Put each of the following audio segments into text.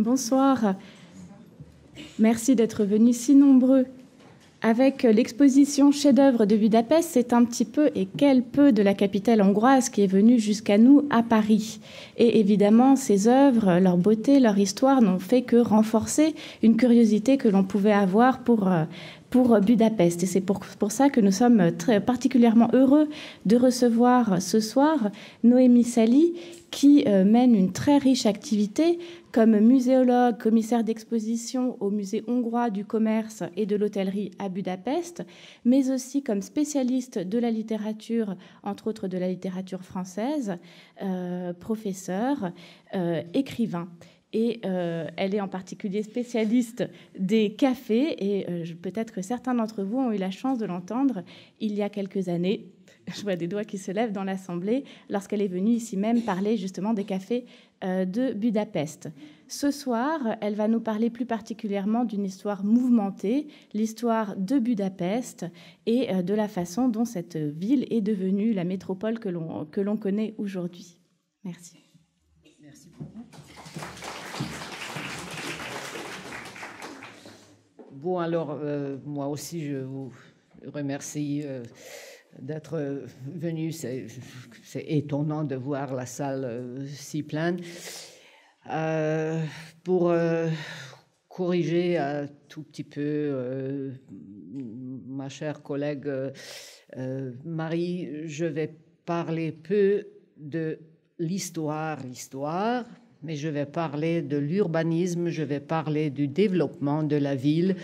Bonsoir. Merci d'être venus si nombreux. Avec l'exposition Chef-d'œuvre de Budapest, c'est un petit peu et quel peu de la capitale hongroise qui est venue jusqu'à nous à Paris. Et évidemment, ces œuvres, leur beauté, leur histoire n'ont fait que renforcer une curiosité que l'on pouvait avoir pour euh, pour Budapest. Et c'est pour, ça que nous sommes très, particulièrement heureux de recevoir ce soir Noémie Sally, qui euh, mène une très riche activité comme muséologue, commissaire d'exposition au musée hongrois du commerce et de l'hôtellerie à Budapest, mais aussi comme spécialiste de la littérature, entre autres de la littérature française, euh, professeur, euh, écrivain et euh, elle est en particulier spécialiste des cafés et euh, peut-être que certains d'entre vous ont eu la chance de l'entendre il y a quelques années. Je vois des doigts qui se lèvent dans l'Assemblée lorsqu'elle est venue ici même parler justement des cafés euh, de Budapest. Ce soir, elle va nous parler plus particulièrement d'une histoire mouvementée, l'histoire de Budapest et de la façon dont cette ville est devenue la métropole que l'on connaît aujourd'hui. Merci. Merci beaucoup. alors, euh, moi aussi, je vous remercie euh, d'être euh, venu. C'est étonnant de voir la salle si pleine. pour corriger un tout petit peu ma chère collègue Marie, je vais parler peu de l'histoire, l'histoire, mais je vais parler de l'urbanisme, je vais parler du développement de la ville.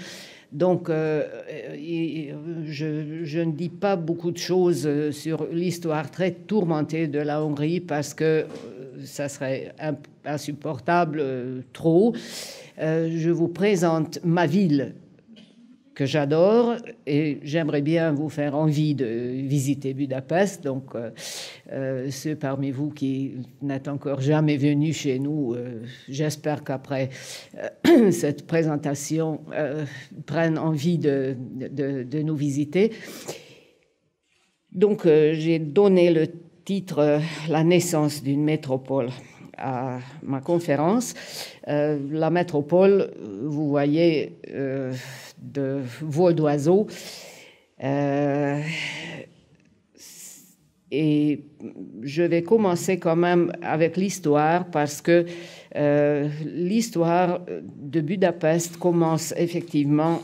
Donc, euh, euh, euh, je, ne dis pas beaucoup de choses sur l'histoire très tourmentée de la Hongrie parce que ça serait insupportable trop. je vous présente ma ville, que j'adore et j'aimerais bien vous faire envie de visiter Budapest. Donc, euh, euh, ceux parmi vous qui n'êtes encore jamais venus chez nous, euh, j'espère qu'après cette présentation, prennent envie de, de, nous visiter. Donc, j'ai donné le titre La naissance d'une métropole à ma conférence. la métropole, vous voyez, de vol d'oiseaux. Euh, et je vais commencer quand même avec l'histoire parce que euh, l'histoire de Budapest commence effectivement,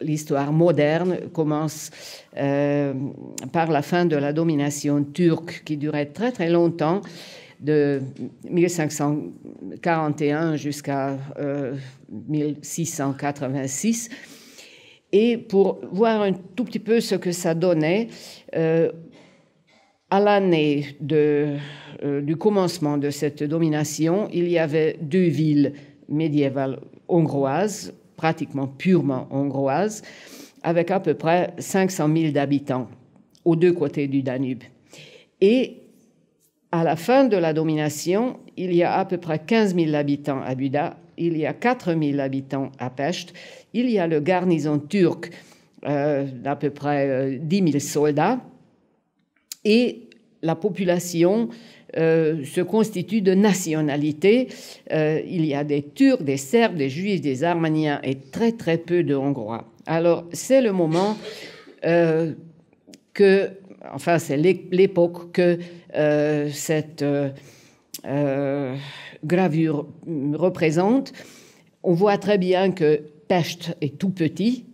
l'histoire moderne commence euh, par la fin de la domination turque qui durait très très longtemps, de 1541 jusqu'à 1686. Et pour voir un tout petit peu ce que ça donnait, euh, à l'année euh, du commencement de cette domination, il y avait deux villes médiévales hongroises, pratiquement purement hongroises, avec à peu près 500 000 d'habitants aux deux côtés du Danube. Et à la fin de la domination, il y a à peu près 15 000 habitants à Buda il y a 4000 habitants à Pest. Il y a le garnison turc d'à euh, peu près 10 euh, 000 soldats. Et la population euh, se constitue de nationalités. il y a des Turcs, des Serbes, des Juifs, des Arméniens et très très peu de Hongrois. Alors c'est le moment que, enfin c'est l'époque que cette gravure hum, représente, on voit très bien que Pest est tout petit,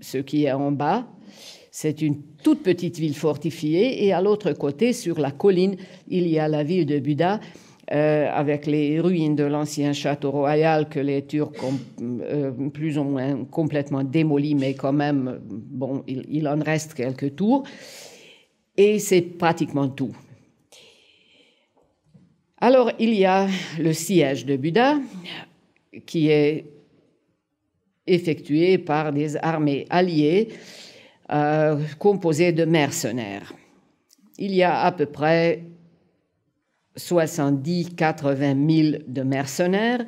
ce qui est en bas. C'est une toute petite ville fortifiée et à l'autre côté, sur la colline, il y a la ville de Buda. Euh, avec les ruines de l'ancien château royal que les Turcs ont euh, plus ou moins complètement démoli, mais quand même, bon, il en reste quelques tours. Et c'est pratiquement tout. Alors, il y a le siège de Buda qui est effectué par des armées alliées euh, composées de mercenaires. Il y a à peu près 70-80 000 de mercenaires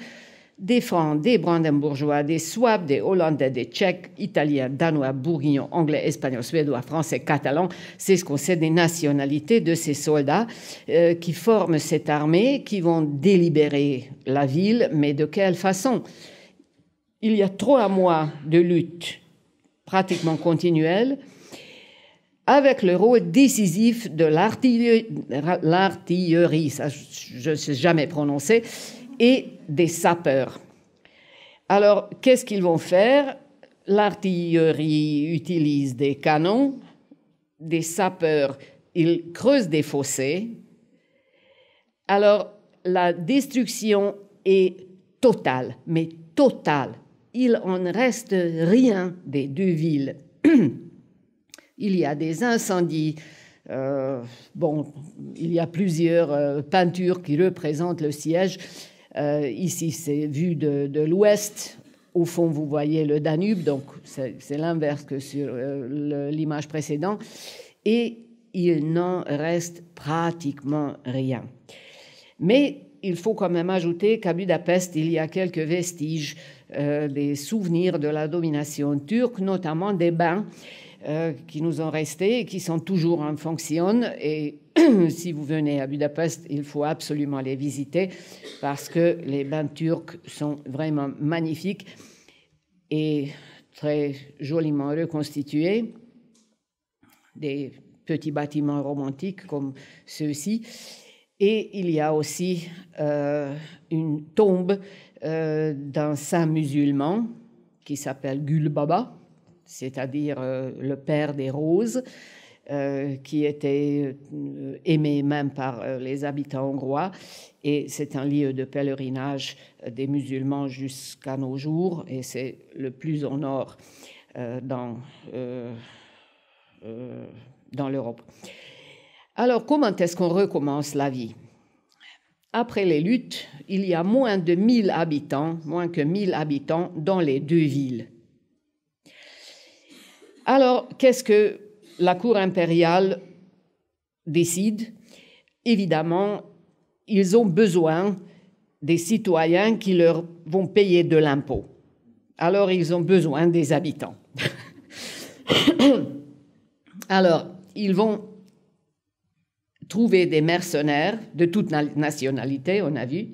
des Francs, des Brandenbourgeois, des Souabes, des Hollandais, des Tchèques, Italiens, Danois, Bourguignons, Anglais, Espagnols, Suédois, Français, Catalans. C'est ce qu'on sait des nationalités de ces soldats euh, qui forment cette armée, qui vont délibérer la ville, mais de quelle façon Il y a trois mois de lutte pratiquement continuelle avec le rôle décisif de l'artillerie, ça je ne sais jamais prononcer, et des sapeurs. Alors, qu'est-ce qu'ils vont faire L'artillerie utilise des canons, des sapeurs, ils creusent des fossés. Alors, la destruction est totale, mais totale. Il en reste rien des deux villes. il y a des incendies. Euh, bon, il y a plusieurs euh, peintures qui représentent le siège. Euh, ici, c'est vu de, l'ouest. Au fond, vous voyez le Danube, donc c'est l'inverse que sur euh, l'image précédente. Et il n'en reste pratiquement rien. Mais il faut quand même ajouter qu'à Budapest, il y a quelques vestiges euh, des souvenirs de la domination turque, notamment des bains euh, qui nous ont restés et qui sont toujours en fonction. Et si vous venez à Budapest, il faut absolument les visiter parce que les bains turcs sont vraiment magnifiques et très joliment reconstitués. Des petits bâtiments romantiques comme ceux-ci. Et il y a aussi euh, une tombe euh, d'un saint musulman qui s'appelle Gul Baba c'est-à-dire euh, le père des roses, euh, qui était euh, aimé même par les habitants hongrois. Et c'est un lieu de pèlerinage des musulmans jusqu'à nos jours, et c'est le plus au nord dans, l'Europe. Alors, comment est-ce qu'on recommence la vie Après les luttes, il y a moins de 1000 habitants, moins que 1000 habitants dans les deux villes. Alors, qu'est-ce que la Cour impériale décide Évidemment, ils ont besoin des citoyens qui leur vont payer de l'impôt. Alors, ils ont besoin des habitants. Alors, ils vont trouver des mercenaires de toute nationalité, on a vu,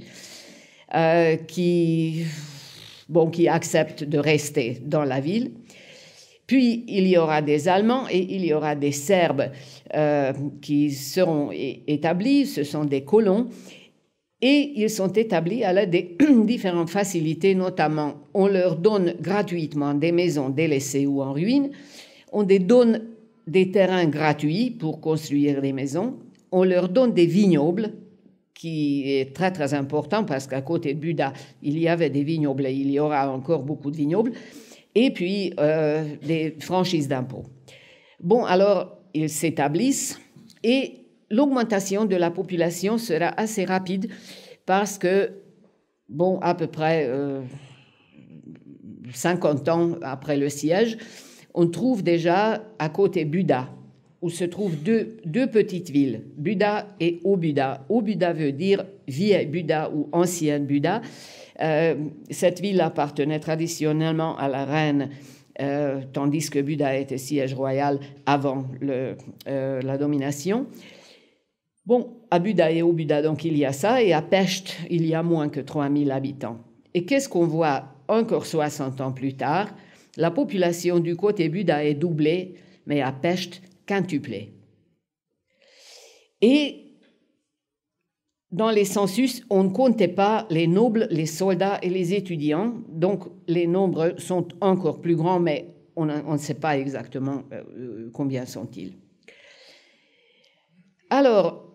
euh, qui acceptent de rester dans la ville. Puis il y aura des Allemands et il y aura des Serbes euh, qui seront établis, ce sont des colons, et ils sont établis à l'aide des différentes facilités, notamment on leur donne gratuitement des maisons délaissées ou en ruine, on les donne des terrains gratuits pour construire des maisons, on leur donne des vignobles qui est très très important parce qu'à côté de Buda, il y avait des vignobles et il y aura encore beaucoup de vignobles et puis euh, des franchises d'impôts. Bon, alors, ils s'établissent et l'augmentation de la population sera assez rapide parce que, bon, à peu près 50 euh, ans après le siège, on trouve déjà à côté Buda, où se trouvent deux, deux petites villes, Buda et Obuda. Obuda veut dire vieille Buda ou ancienne Buda. Euh, cette ville appartenait traditionnellement à la reine, euh, tandis que Buda était siège royal avant euh, la domination. Bon, à Buda et Obuda, donc il y a ça, et à Pest, il y a moins que 3000 habitants. Et qu'est-ce qu'on voit encore 60 ans plus tard La population du côté Buda est doublée, mais à Pest, quintuplé. Et dans les census, on ne comptait pas les nobles, les soldats et les étudiants, donc les nombres sont encore plus grands, mais on, ne sait pas exactement euh, euh, combien sont-ils. Alors,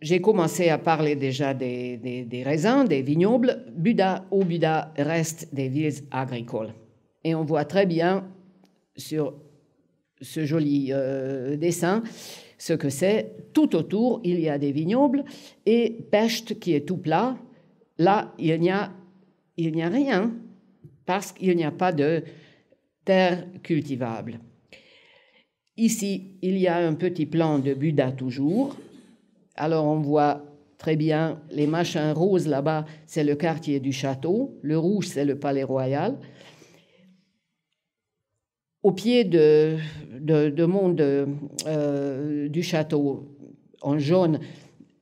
j'ai commencé à parler déjà des, raisins, des vignobles. Buda ou Buda reste des villes agricoles. Et on voit très bien sur ce joli euh, dessin ce que c'est. Tout autour, il y a des vignobles et Pest, qui est tout plat, là, il n'y a, il n'y a rien parce qu'il n'y a pas de terre cultivable. Ici, il y a un petit plan de buda toujours. Alors on voit très bien les machins roses là-bas, c'est le quartier du château, le rouge, c'est le palais royal au pied de, de, euh, du château en jaune,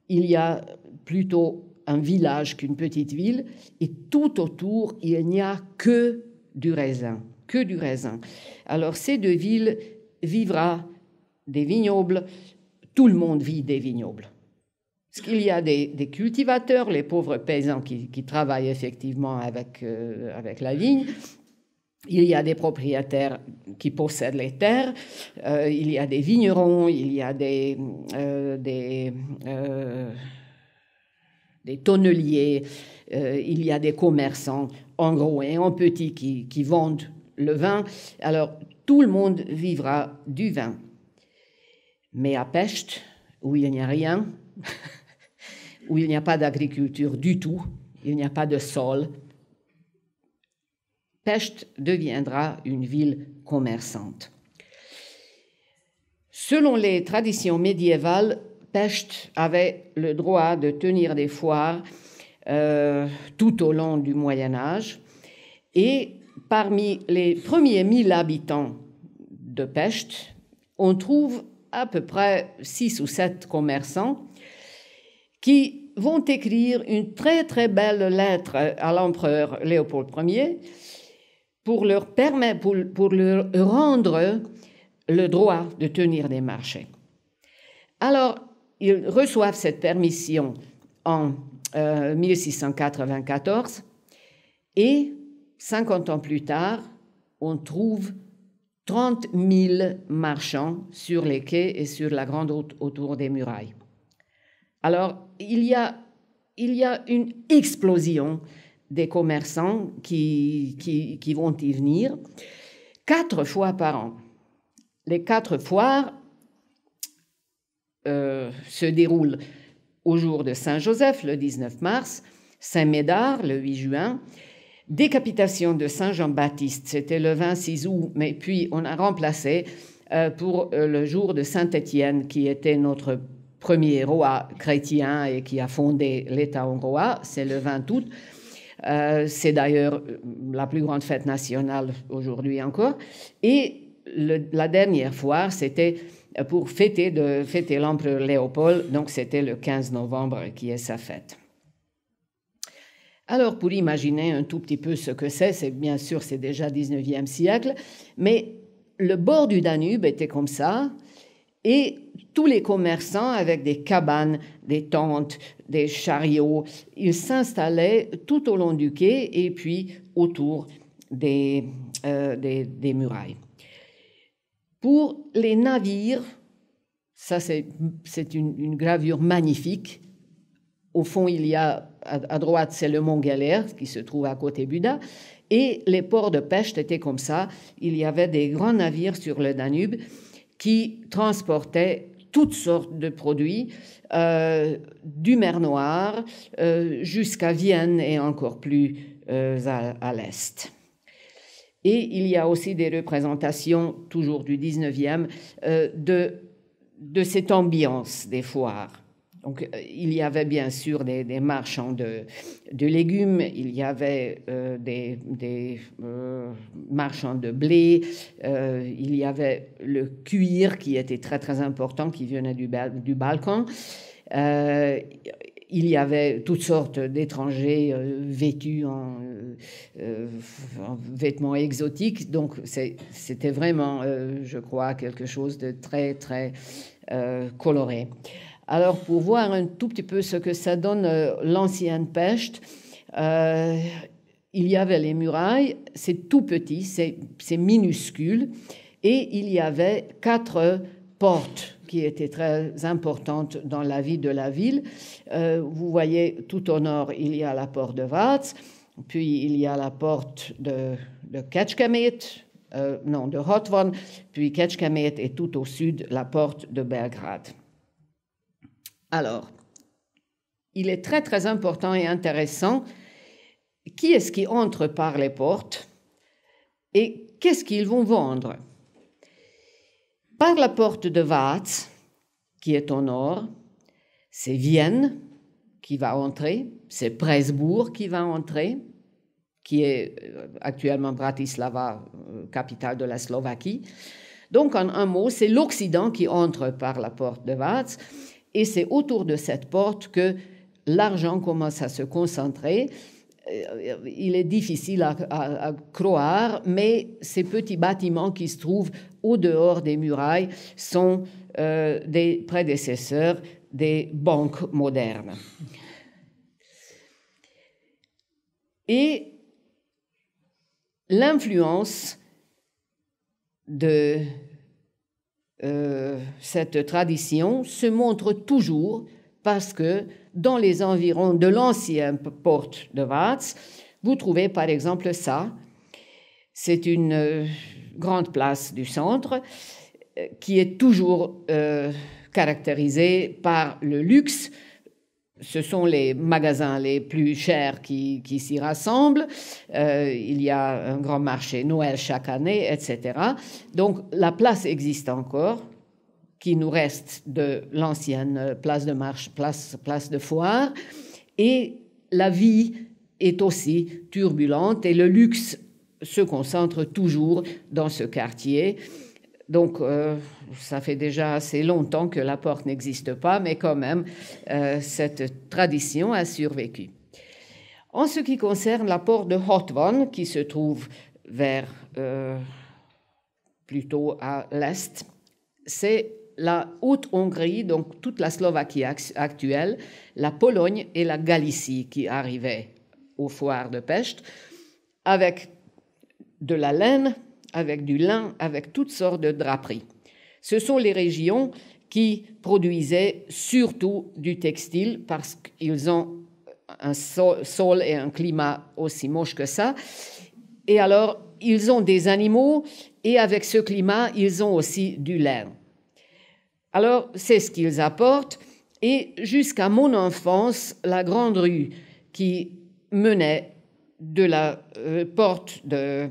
il y a plutôt un village qu'une petite ville, et tout autour, il n'y a que du raisin, que du raisin. Alors ces deux villes vivra des vignobles, tout le monde vit des vignobles. Parce qu'il y a des, cultivateurs, les pauvres paysans qui, travaillent effectivement avec, euh, avec la vigne, il y a des propriétaires qui possèdent les terres, euh, il y a des vignerons, il y a des, euh, euh, tonneliers, il y a des commerçants, en gros et en petit, qui, vendent le vin. Alors, tout le monde vivra du vin. Mais à Pest, où il n'y a rien, où il n'y a pas d'agriculture du tout, il n'y a pas de sol, Pest deviendra une ville commerçante. Selon les traditions médiévales, Pest avait le droit de tenir des foires euh, tout au long du Moyen Âge et parmi les premiers mille habitants de Pest, on trouve à peu près six ou sept commerçants qui vont écrire une très très belle lettre à l'empereur Léopold Ier pour leur, permettre, pour, leur rendre le droit de tenir des marchés. Alors, ils reçoivent cette permission en 1694 euh, et 50 ans plus tard, on trouve 30 000 marchands sur les quais et sur la grande route autour des murailles. Alors, il y a, il y a une explosion des commerçants qui, qui, vont y venir quatre fois par an. Les quatre foires euh, se déroulent au jour de Saint-Joseph, le 19 mars, Saint-Médard, le 8 juin, décapitation de Saint-Jean-Baptiste, c'était le 26 août, mais puis on a remplacé euh, pour euh, le jour de Saint-Étienne, qui était notre premier roi chrétien et qui a fondé l'État hongrois, c'est le 20 août. Euh, c'est d'ailleurs euh, la plus grande fête nationale aujourd'hui encore. Et la dernière fois c'était euh, pour fêter, l'empereur Léopold, donc c'était le 15 novembre qui est sa fête. Alors, pour imaginer un tout petit peu ce que c'est, c'est bien sûr, c'est déjà 19e siècle, mais le bord du Danube était comme ça, et tous les commerçants avec des cabanes, des tentes, des chariots. Ils s'installaient tout au long du quai et puis autour des, euh, murailles. Pour les navires, ça c'est une, gravure magnifique. Au fond, il y a à, droite, c'est le mont Galère qui se trouve à côté Buda. Et les ports de pêche étaient comme ça. Il y avait des grands navires sur le Danube qui transportaient toutes sortes de produits, euh, du mer Noir euh, jusqu'à Vienne et encore plus euh, à, l'est. Et il y a aussi des représentations, toujours du 19e, de, de cette ambiance des foires. Donc, euh, il y avait bien sûr des, marchands hein, de, légumes, il y avait euh, des, euh, marchands hein, de blé, il y avait le cuir qui était très très important, qui venait du, du Balkan. il y avait toutes sortes d'étrangers vêtus en, en, vêtements exotiques. Donc, c'était vraiment, je crois, quelque chose de très très coloré. Alors, pour voir un tout petit peu ce que ça donne euh, l'ancienne Peste, euh, il y avait les murailles, c'est tout petit, c'est minuscule, et il y avait quatre portes qui étaient très importantes dans la vie de la ville. Euh, vous voyez, tout au nord, il y a la porte de Vats, puis il y a la porte de, de non, de Hotvan, puis Ketchkamet et tout au sud, la porte de Belgrade. Alors, il est très très important et intéressant qui est-ce qui entre par les portes et qu'est-ce qu'ils vont vendre. Par la porte de Vats, qui est au nord, c'est Vienne qui va entrer, c'est Presbourg qui va entrer, qui est euh, actuellement Bratislava, euh, capitale de la Slovaquie. Donc, en un mot, c'est l'Occident qui entre par la porte de Vats. Et c'est autour de cette porte que l'argent commence à se concentrer. Euh, il est difficile à, croire, mais ces petits bâtiments qui se trouvent au dehors des murailles sont euh, des prédécesseurs des banques modernes. Et l'influence de euh, cette tradition se montre toujours parce que dans les environs de l'ancienne porte de Vats, vous trouvez par exemple ça. C'est une euh, grande place du centre euh, qui est toujours caractérisée par le luxe, ce sont les magasins les plus chers qui, s'y rassemblent. Euh, il y a un grand marché Noël chaque année, etc. Donc la place existe encore, qui nous reste de l'ancienne place de marche, place, place de foire. Et la vie est aussi turbulente et le luxe se concentre toujours dans ce quartier. Donc, euh, ça fait déjà assez longtemps que la porte n'existe pas, mais quand même, euh, cette tradition a survécu. En ce qui concerne la porte de Hotvon, qui se trouve vers euh, plutôt à l'est, c'est la Haute-Hongrie, donc toute la Slovaquie actuelle, la Pologne et la Galicie qui arrivaient au foire de Pest avec de la laine, avec du lin, avec toutes sortes de draperies. Ce sont les régions qui produisaient surtout du textile parce qu'ils ont un sol et un climat aussi moche que ça. Et alors, ils ont des animaux et avec ce climat, ils ont aussi du lin. Alors, c'est ce qu'ils apportent. Et jusqu'à mon enfance, la grande rue qui menait de la euh, porte de,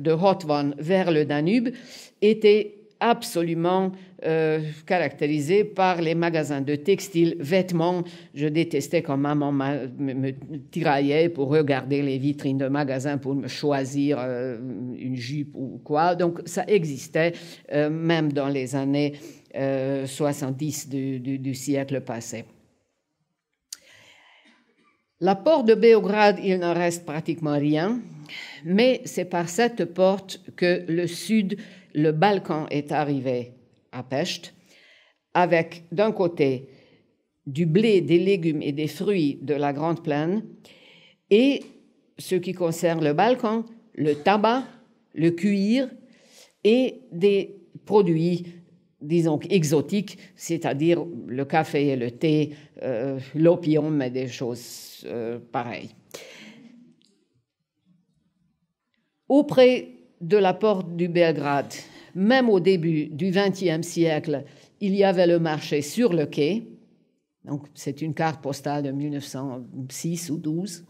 de Hotwan vers le Danube était absolument euh, caractérisé par les magasins de textiles, vêtements. Je détestais quand maman me, tiraillait pour regarder les vitrines de magasins pour me choisir euh, une jupe ou quoi. Donc ça existait euh, même dans les années 70 euh, du, siècle passé. La porte de Béograde, il n'en reste pratiquement rien. Mais c'est par cette porte que le Sud, le Balkan est arrivé à Pest, avec d'un côté du blé, des légumes et des fruits de la Grande Plaine, et ce qui concerne le Balkan, le tabac, le cuir et des produits, disons, exotiques, c'est-à-dire le café et le thé, euh, l'opium et des choses euh, pareilles. Auprès de la porte du Belgrade, même au début du XXe siècle, il y avait le marché sur le quai. Donc, c'est une carte postale de 1906 ou 12.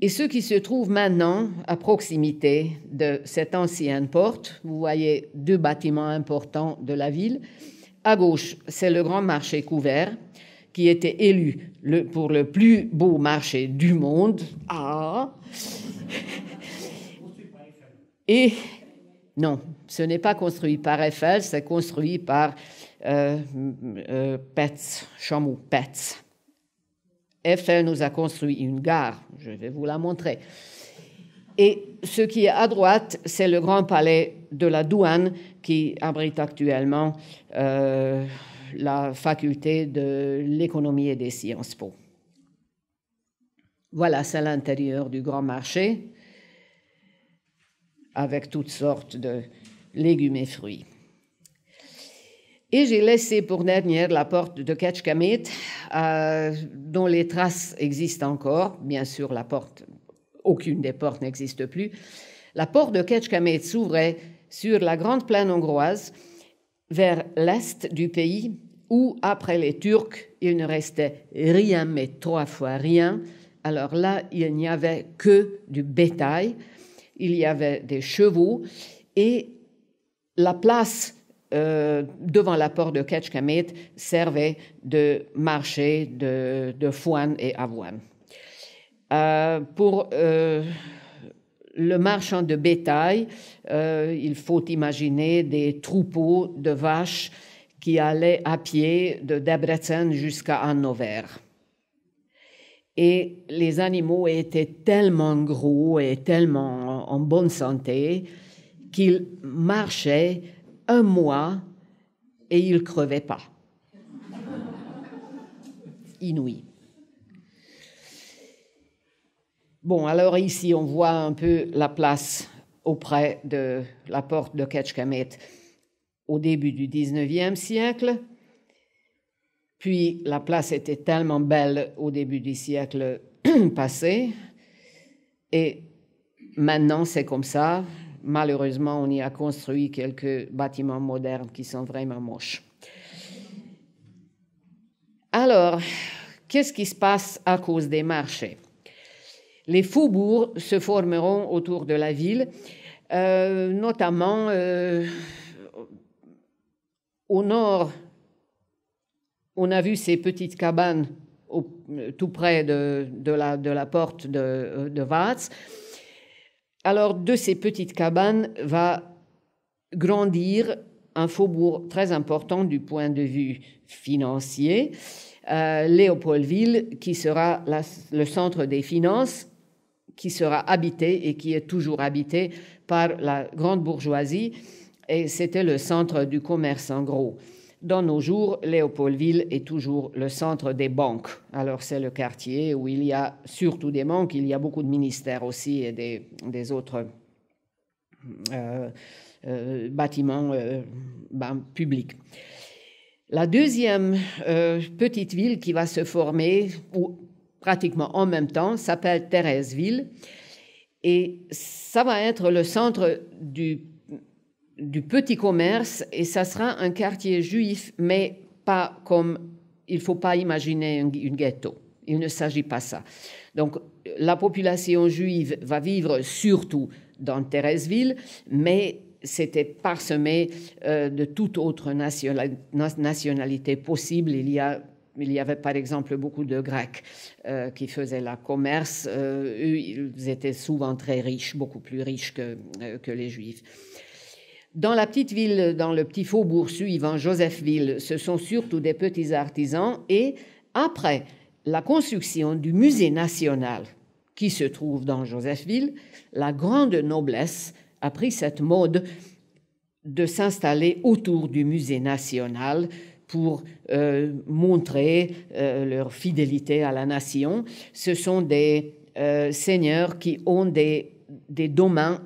Et ce qui se trouve maintenant à proximité de cette ancienne porte, vous voyez deux bâtiments importants de la ville. À gauche, c'est le grand marché couvert qui était élu pour le plus beau marché du monde. Ah Et non, ce n'est pas construit par Eiffel, c'est construit par euh, euh, Petz, Chameau Petz. Eiffel nous a construit une gare, je vais vous la montrer. Et ce qui est à droite, c'est le grand palais de la douane qui abrite actuellement euh, la faculté de l'économie et des sciences po. Voilà, c'est l'intérieur du grand marché avec toutes sortes de légumes et fruits. Et j'ai laissé pour dernière la porte de Ketchkamit, euh, dont les traces existent encore. Bien sûr, la porte, aucune des portes n'existe plus. La porte de Ketchkamit s'ouvrait sur la grande plaine hongroise vers l'est du pays où, après les Turcs, il ne restait rien, mais trois fois rien. Alors là, il n'y avait que du bétail, il y avait des chevaux, et la place euh, devant la porte de Ketchkamet servait de marché de, de foine et avoine. Euh, pour euh, le marchand de bétail, il faut imaginer des troupeaux de vaches qui allait à pied de Debrecen jusqu'à Hannover. Et les animaux étaient tellement gros et tellement en bonne santé qu'ils marchaient un mois et ils ne crevaient pas. Inouï. Bon, alors ici, on voit un peu la place auprès de la porte de Ketchkamet au début du 19e siècle. Puis la place était tellement belle au début du siècle passé. Et maintenant, c'est comme ça. Malheureusement, on y a construit quelques bâtiments modernes qui sont vraiment moches. Alors, qu'est-ce qui se passe à cause des marchés Les faubourgs se formeront autour de la ville, euh, notamment... Euh, au nord, on a vu ces petites cabanes tout près de, la, porte de, de Alors, de ces petites cabanes va grandir un faubourg très important du point de vue financier, euh, Léopoldville, qui sera le centre des finances, qui sera habité et qui est toujours habité par la grande bourgeoisie et c'était le centre du commerce en gros. Dans nos jours, Léopoldville est toujours le centre des banques. Alors c'est le quartier où il y a surtout des banques, il y a beaucoup de ministères aussi et des, des autres euh, euh, bâtiments euh, ben, publics. La deuxième petite ville qui va se former, pratiquement en même temps, s'appelle Thérèseville. Et ça va être le centre du du petit commerce et ça sera un quartier juif, mais pas comme il ne faut pas imaginer un, une ghetto. Il ne s'agit pas ça. Donc la population juive va vivre surtout dans Thérèseville, mais c'était parsemé euh, de toute autre nationalité possible. Il y a il y avait par exemple beaucoup de Grecs euh, qui faisaient la commerce. Euh, ils étaient souvent très riches, beaucoup plus riches que les Juifs. Dans la petite ville, dans le petit faubourg suivant, Josephville, ce sont surtout des petits artisans et après la construction du musée national qui se trouve dans Josephville, la grande noblesse a pris cette mode de s'installer autour du musée national pour euh, montrer euh, leur fidélité à la nation. Ce sont des euh, seigneurs qui ont des, des domaines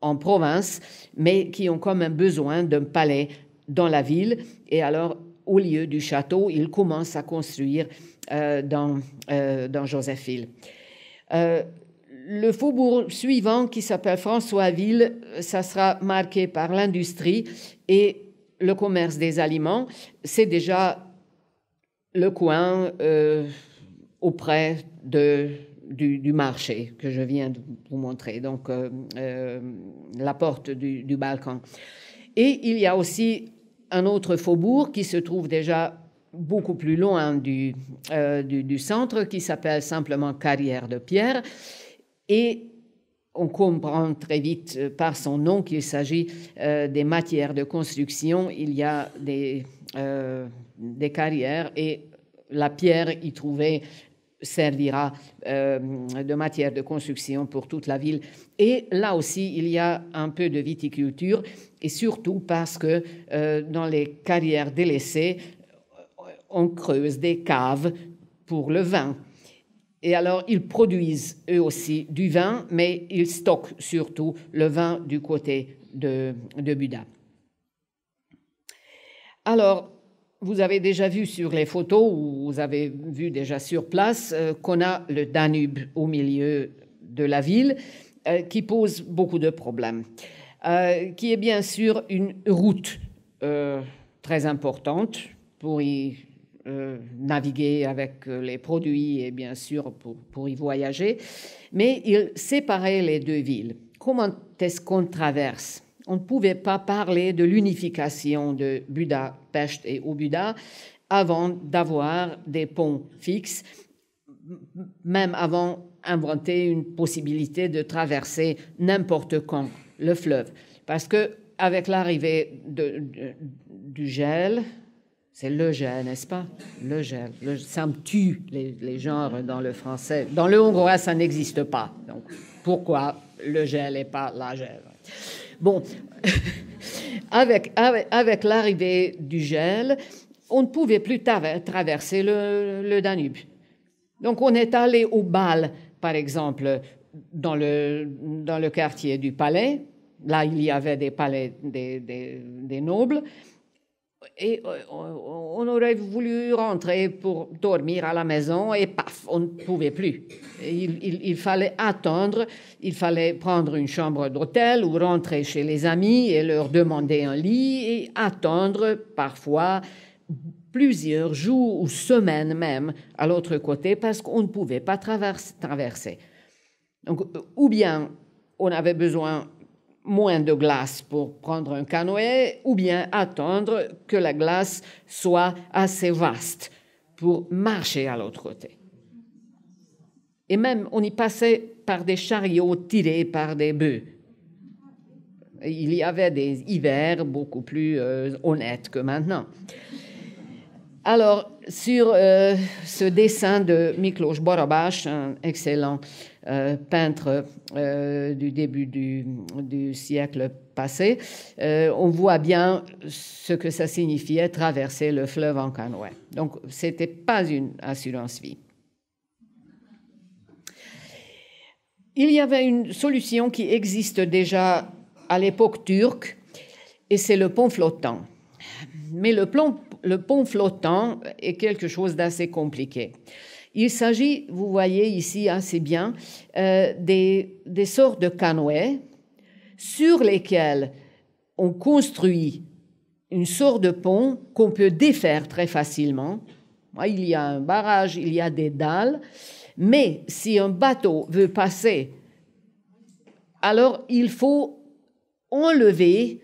en province, mais qui ont quand même besoin d'un palais dans la ville. Et alors, au lieu du château, ils commencent à construire euh, dans, euh, dans Josephville. Euh, le faubourg suivant, qui s'appelle Françoisville, ça sera marqué par l'industrie et le commerce des aliments. C'est déjà le coin euh, auprès de du, marché que je viens de vous montrer, donc euh, euh, la porte du, du balcon. Et il y a aussi un autre faubourg qui se trouve déjà beaucoup plus loin du, euh, centre, qui s'appelle simplement Carrière de Pierre. Et on comprend très vite par son nom qu'il s'agit des matières de construction. Il y a des, des carrières et la pierre y trouvait servira euh, de matière de construction pour toute la ville. Et là aussi, il y a un peu de viticulture, et surtout parce que euh, dans les carrières délaissées, on creuse des caves pour le vin. Et alors, ils produisent eux aussi du vin, mais ils stockent surtout le vin du côté de, de Buda. Alors, vous avez déjà vu sur les photos, ou vous avez vu déjà sur place, euh, qu'on a le Danube au milieu de la ville, euh, qui pose beaucoup de problèmes, euh, qui est bien sûr une route très importante pour y naviguer avec les produits et bien sûr pour, pour y voyager, mais il séparait les deux villes. Comment est-ce qu'on traverse on ne pouvait pas parler de l'unification de Budapest et au avant d'avoir des ponts fixes, même avant d'inventer une possibilité de traverser n'importe quand le fleuve. Parce que avec l'arrivée du gel, c'est le gel, n'est-ce pas Le gel. ça me tue, les, les, genres dans le français. Dans le hongrois, ça n'existe pas. Donc, pourquoi le gel et pas la gel Bon, avec, avec, l'arrivée du gel, on ne pouvait plus traverser le, Danube. Donc on est allé au bal, par exemple, dans le, dans le quartier du palais. Là, il y avait des palais des, des nobles. Et euh, on aurait voulu rentrer pour dormir à la maison et paf, on ne pouvait plus. Il, fallait attendre, il fallait prendre une chambre d'hôtel ou rentrer chez les amis et leur demander un lit et attendre parfois plusieurs jours ou semaines même à l'autre côté parce qu'on ne pouvait pas traverser. Donc, ou bien on avait besoin moins de glace pour prendre un canoë ou bien attendre que la glace soit assez vaste pour marcher à l'autre côté. Et même, on y passait par des chariots tirés par des bœufs. Il y avait des hivers beaucoup plus euh, honnêtes que maintenant. Alors, sur euh, ce dessin de Miklos Borobash, un excellent euh, peintre euh, du début du, siècle passé, euh, on voit bien ce que ça signifiait traverser le fleuve en canoë. Donc, ce n'était pas une assurance vie. Il y avait une solution qui existe déjà à l'époque turque, et c'est le pont flottant. Mais le, le pont flottant est quelque chose d'assez compliqué. Il s'agit, vous voyez ici assez hein, bien, euh, des, des sortes de canoës sur lesquels on construit une sorte de pont qu'on peut défaire très facilement. Il y a un barrage, il y a des dalles, mais si un bateau veut passer, alors il faut enlever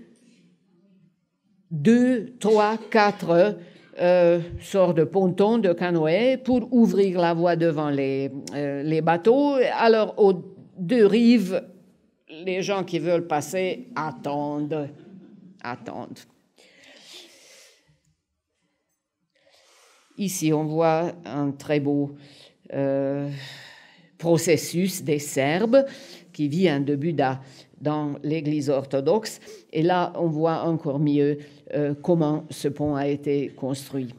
deux, trois, quatre euh, sort de ponton, de canoë, pour ouvrir la voie devant euh, les, bateaux. Alors, aux deux rives, les gens qui veulent passer attendent, attendent. Ici, on voit un très beau euh, processus des Serbes qui vient de Buda dans l'Église orthodoxe. Et là, on voit encore mieux euh, comment ce pont a été construit.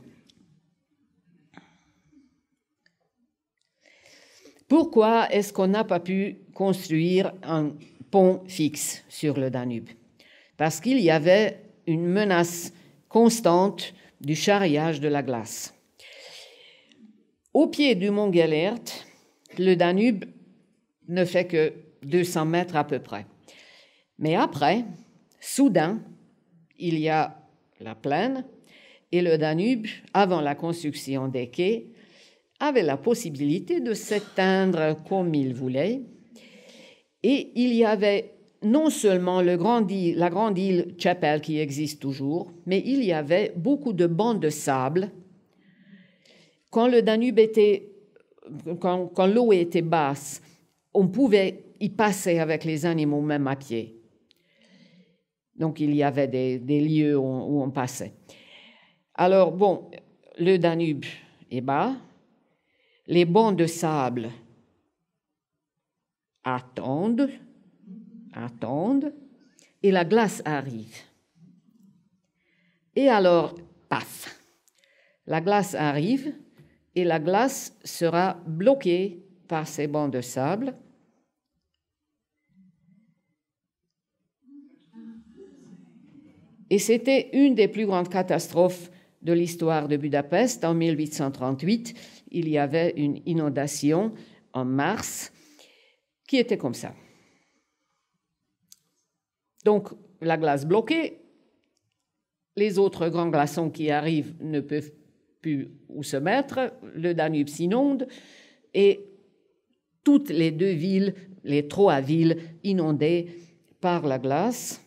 Pourquoi est-ce qu'on n'a pas pu construire un pont fixe sur le Danube Parce qu'il y avait une menace constante du charriage de la glace. Au pied du mont Gellert, le Danube ne fait que 200 mètres à peu près. Mais après, soudain, il y a la plaine et le Danube, avant la construction des quais, avait la possibilité de s'éteindre comme il voulait. Et il y avait non seulement la grande île Chapelle qui existe toujours, mais il y avait beaucoup de bancs de sable. Quand le Danube était, quand, quand l'eau était basse, on pouvait y passer avec les animaux même à pied. Donc il y avait des, lieux où, on passait. Alors bon, le Danube est bas, les bancs de sable attendent, attendent, et la glace arrive. Et alors, paf, la glace arrive et la glace sera bloquée par ces bancs de sable et c'était une des plus grandes catastrophes de l'histoire de Budapest. En 1838, il y avait une inondation en mars qui était comme ça. Donc la glace bloquée, les autres grands glaçons qui arrivent ne peuvent plus où se mettre, le Danube s'inonde et toutes les deux villes, les trois villes inondées par la glace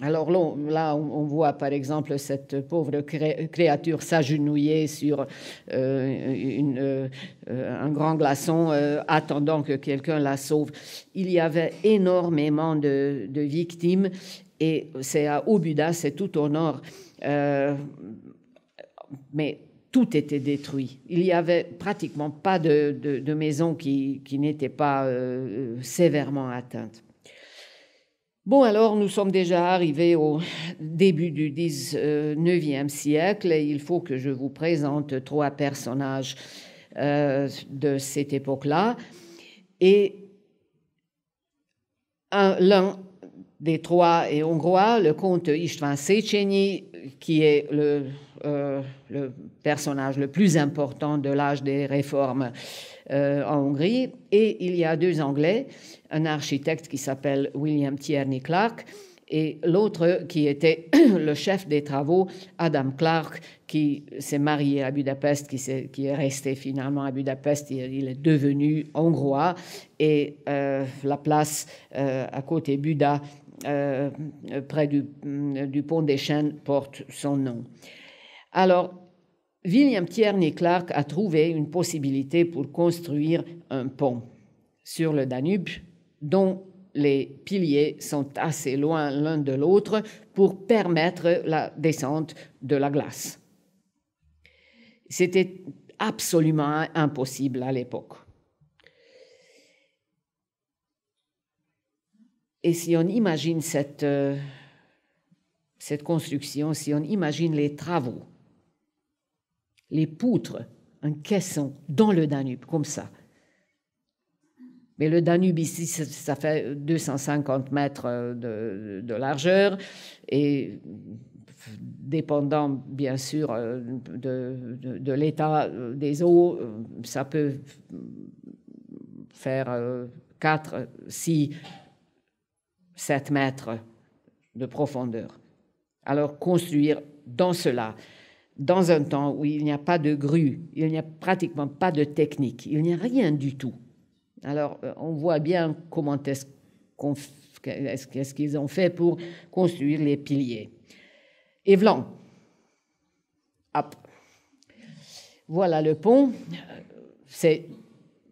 alors là, on voit par exemple cette pauvre créature s'agenouiller sur euh, euh, un grand glaçon, euh, attendant que quelqu'un la sauve. Il y avait énormément de, victimes, et c'est à Obuda, c'est tout au nord. mais tout était détruit. Il n'y avait pratiquement pas de, maison qui, qui n'était pas sévèrement atteinte. Bon, alors nous sommes déjà arrivés au début du 19e siècle et il faut que je vous présente trois personnages euh, de cette époque-là. Et l'un des trois est hongrois, le comte István Széchenyi, qui est euh, le, personnage le plus important de l'âge des réformes euh, en Hongrie. Et il y a deux Anglais, un architecte qui s'appelle William Tierney Clark et l'autre qui était le chef des travaux, Adam Clark, qui s'est marié à Budapest, qui, est, qui est resté finalement à Budapest, il, est devenu hongrois, et euh, la place euh, à côté Buda, euh, près du, du, pont des Chênes, porte son nom. Alors, William Tierney Clark a trouvé une possibilité pour construire un pont sur le Danube dont les piliers sont assez loin l'un de l'autre pour permettre la descente de la glace. C'était absolument impossible à l'époque. Et si on imagine cette, euh, construction, si on imagine les travaux, les poutres, un caisson dans le Danube, comme ça, mais le Danube ici, ça, fait 250 mètres euh, de, largeur et dépendant bien sûr euh, de, de l'état euh, des eaux, ça peut faire 4, 6, 7 mètres de profondeur. Alors construire dans cela, dans un temps où il n'y a pas de grue, il n'y a pratiquement pas de technique, il n'y a rien du tout. Alors, euh, on voit bien comment est-ce qu'ils ont fait pour construire les piliers. Et Hop. Voilà le pont. Euh, c'est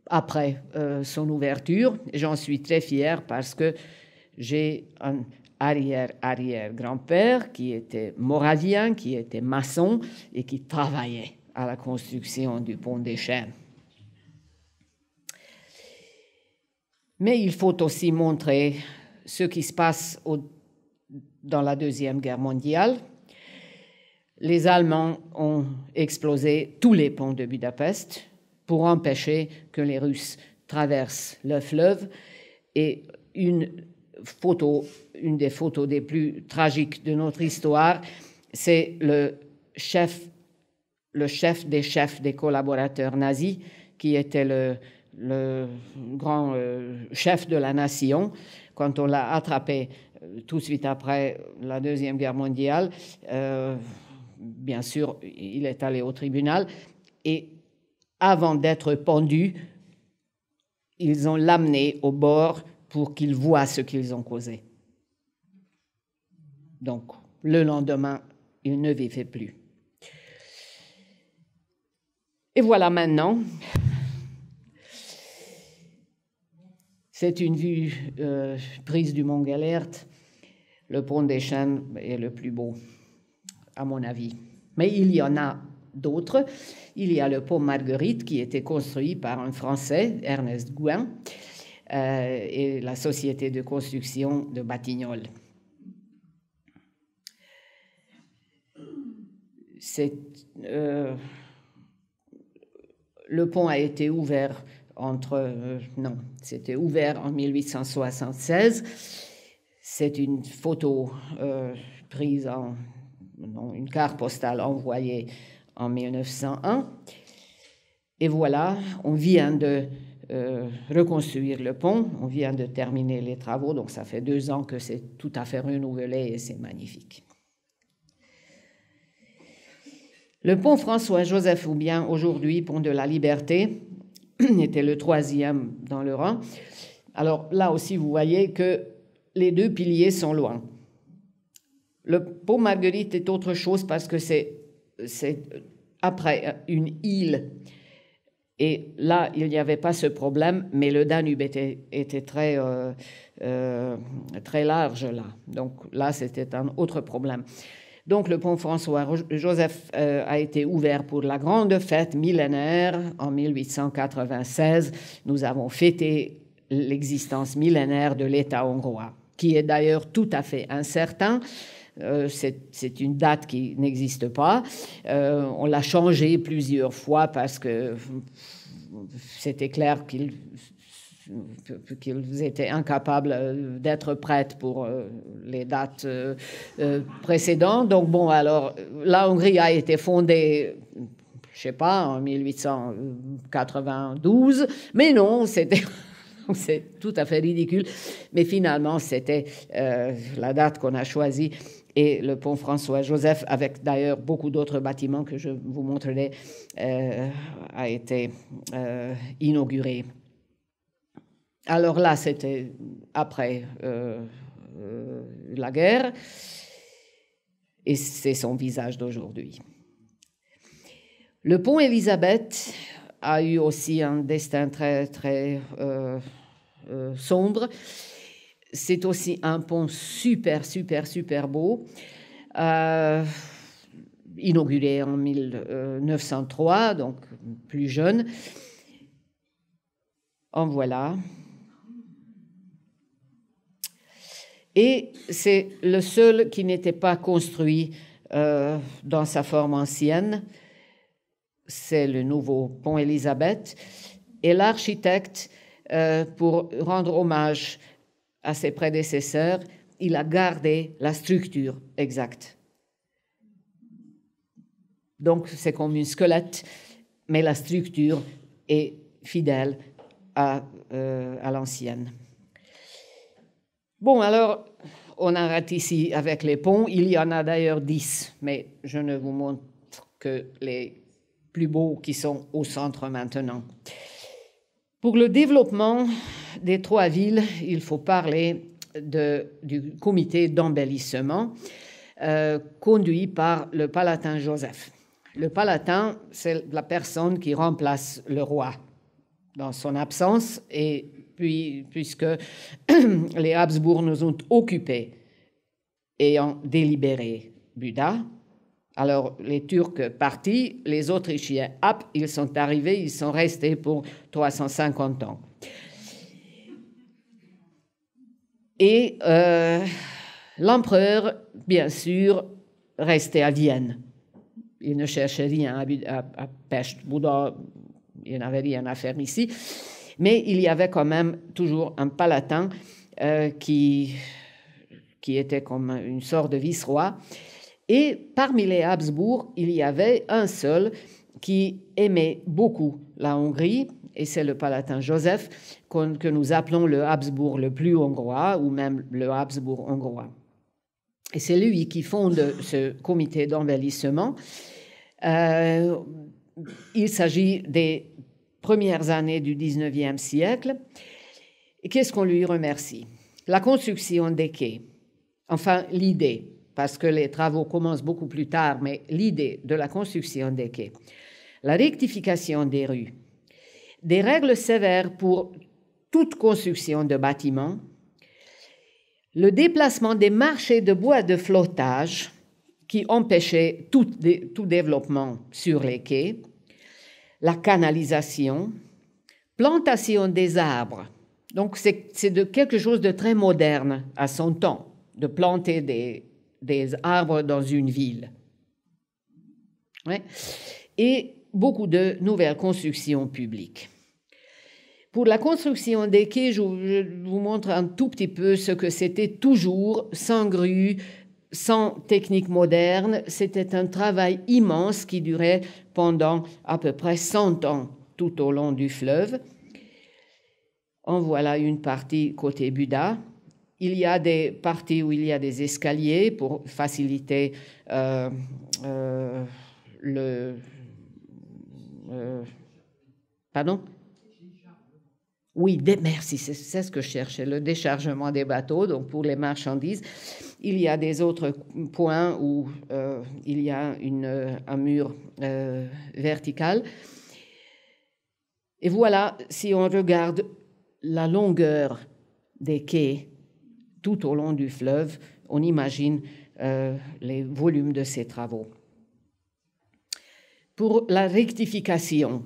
après euh, son ouverture. J'en suis très fière parce que j'ai un arrière-arrière-grand-père qui était moravien, qui était maçon et qui travaillait à la construction du pont des Chênes. Mais il faut aussi montrer ce qui se passe dans la Deuxième Guerre mondiale. Les Allemands ont explosé tous les ponts de Budapest pour empêcher que les Russes traversent le fleuve. Et une photo, une des photos des plus tragiques de notre histoire, c'est le chef, le chef des chefs des collaborateurs nazis, qui était le le grand euh, chef de la nation, quand on l'a attrapé euh, tout de suite après la Deuxième Guerre mondiale, euh, bien sûr, il est allé au tribunal et avant d'être pendu, ils ont l'amené au bord pour qu'il voie ce qu'ils ont causé. Donc, le lendemain, il ne vivait plus. Et voilà maintenant C'est une vue euh, prise du mont Galerte. Le pont des Chênes est le plus beau, à mon avis. Mais il y en a d'autres. Il y a le pont Marguerite qui était construit par un Français, Ernest Gouin, euh, et la société de construction de Batignolles. Euh, le pont a été ouvert entre, euh, non, c'était ouvert en 1876. C'est une photo euh, prise en, une carte postale envoyée en 1901. Et voilà, on vient de euh, reconstruire le pont, on vient de terminer les travaux, donc ça fait deux ans que c'est tout à fait renouvelé et c'est magnifique. Le pont François-Joseph ou bien aujourd'hui pont de la Liberté, était le troisième dans le rang. Alors là aussi, vous voyez que les deux piliers sont loin. Le pont Marguerite est autre chose parce que c'est après une île. Et là, il n'y avait pas ce problème, mais le Danube était, très, euh, euh, très large là. Donc là, c'était un autre problème. Donc le pont François-Joseph euh, a été ouvert pour la grande fête millénaire en 1896. Nous avons fêté l'existence millénaire de l'État hongrois, qui est d'ailleurs tout à fait incertain. Euh, c'est une date qui n'existe pas. Euh, on l'a changée plusieurs fois parce que c'était clair qu'il qu'ils étaient incapables euh, d'être prêtes pour euh, les dates euh, précédentes. Donc bon, alors la Hongrie a été fondée je sais pas, en 1892. Mais non, c'était... C'est tout à fait ridicule. Mais finalement, c'était la date qu'on a choisie et le pont François-Joseph, avec d'ailleurs beaucoup d'autres bâtiments que je vous montrerai, a été inauguré alors là, c'était après euh, euh, la guerre. Et c'est son visage d'aujourd'hui. Le pont Élisabeth a eu aussi un destin très, très euh, sombre. C'est aussi un pont super, super, super beau inauguré en 1903, donc plus jeune. En voilà, Et c'est le seul qui n'était pas construit euh, dans sa forme ancienne. C'est le nouveau pont Élisabeth. Et l'architecte, euh, pour rendre hommage à ses prédécesseurs, il a gardé la structure exacte. Donc c'est comme une squelette, mais la structure est fidèle à euh, l'ancienne. Bon, alors, on arrête ici avec les ponts. Il y en a d'ailleurs dix, mais je ne vous montre que les plus beaux qui sont au centre maintenant. Pour le développement des trois villes, il faut parler du comité d'embellissement euh, conduit par le palatin Joseph. Le palatin, c'est la personne qui remplace le roi dans son absence et puisque les Habsbourg nous ont occupés et ont délibéré Buda. Alors les Turcs partis, les Autrichiens, hop, ils sont arrivés, ils sont restés pour 350 ans. Et euh, l'empereur, bien sûr, restait à Vienne. Il ne cherchait rien à, à, à Pest, Bouddha, il n'avait rien à faire ici. Mais il y avait quand même toujours un palatin euh, qui, qui était comme une sorte de vice-roi. Et parmi les Habsbourg, il y avait un seul qui aimait beaucoup la Hongrie, et c'est le palatin Joseph, que nous appelons le Habsbourg le plus hongrois, ou même le Habsbourg hongrois. Et c'est lui qui fonde ce comité d'embellissement. Euh, il s'agit des premières années du 19e siècle. qu'est-ce qu'on lui remercie La construction des quais, enfin l'idée, parce que les travaux commencent beaucoup plus tard, mais l'idée de la construction des quais, la rectification des rues, des règles sévères pour toute construction de bâtiments, le déplacement des marchés de bois de flottage qui empêchait tout, tout développement sur les quais, la canalisation, plantation des arbres. Donc c'est de quelque chose de très moderne à son temps, de planter des, arbres dans une ville. Et beaucoup de nouvelles constructions publiques. Pour la construction des quais, je, vous montre un tout petit peu ce que c'était toujours sans grue, sans technique moderne, c'était un travail immense qui durait pendant à peu près 100 ans tout au long du fleuve. En voilà une partie côté Buda Il y a des parties où il y a des escaliers pour faciliter euh, euh, le... Euh, pardon Oui, des, merci, c'est ce que je cherchais, le déchargement des bateaux, donc pour les marchandises. Il y a des autres points où euh, il y a un euh, mur euh, vertical. Et voilà, si on regarde la longueur des quais tout au long du fleuve, on imagine les volumes de ces travaux. Pour la rectification,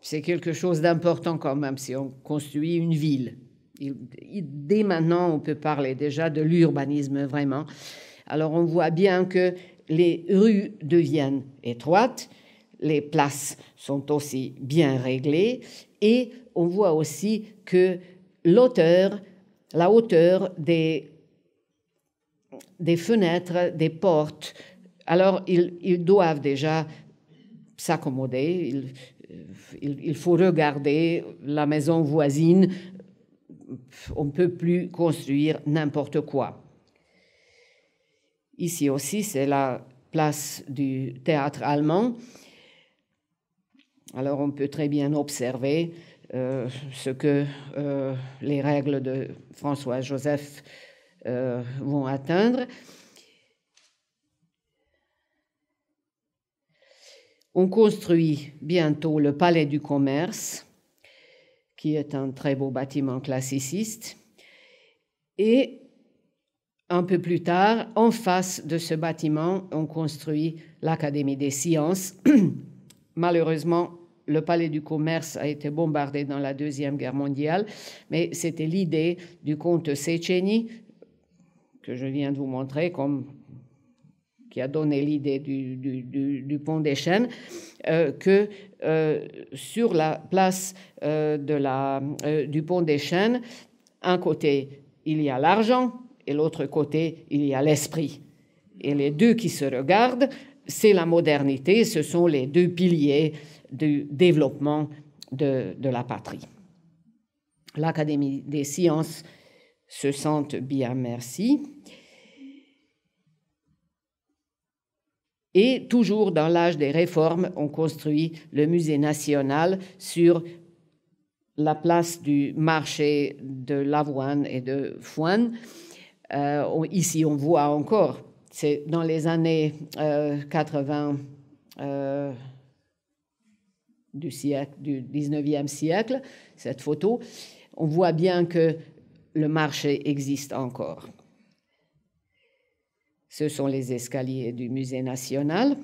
c'est quelque chose d'important quand même si on construit une ville dès maintenant, on peut parler déjà de l'urbanisme vraiment. Alors on voit bien que les rues deviennent étroites, les places sont aussi bien réglées et on voit aussi que l'auteur, la hauteur des, des fenêtres, des portes, alors ils, doivent déjà s'accommoder, euh, il, faut regarder la maison voisine on ne peut plus construire n'importe quoi. Ici aussi, c'est la place du théâtre allemand. Alors on peut très bien observer euh, ce que euh, les règles de François-Joseph euh, vont atteindre. On construit bientôt le palais du commerce qui est un très beau bâtiment classiciste. Et un peu plus tard, en face de ce bâtiment, on construit l'Académie des sciences. Malheureusement, le palais du commerce a été bombardé dans la Deuxième Guerre mondiale, mais c'était l'idée du comte Secheny, que je viens de vous montrer comme qui a donné l'idée du, du, pont des Chênes, euh, que euh, sur la place euh, de la, du pont des Chênes, un côté, il y a l'argent et l'autre côté, il y a l'esprit. Et les deux qui se regardent, c'est la modernité, ce sont les deux piliers du développement de, de la patrie. L'Académie des sciences se sent bien, merci. Et toujours dans l'âge des réformes, on construit le musée national sur la place du marché de l'avoine et de foine. Euh, ici, on voit encore, c'est dans les années 80 euh, euh, du 19e siècle, cette photo, on voit bien que le marché existe encore. Ce sont les escaliers du musée national.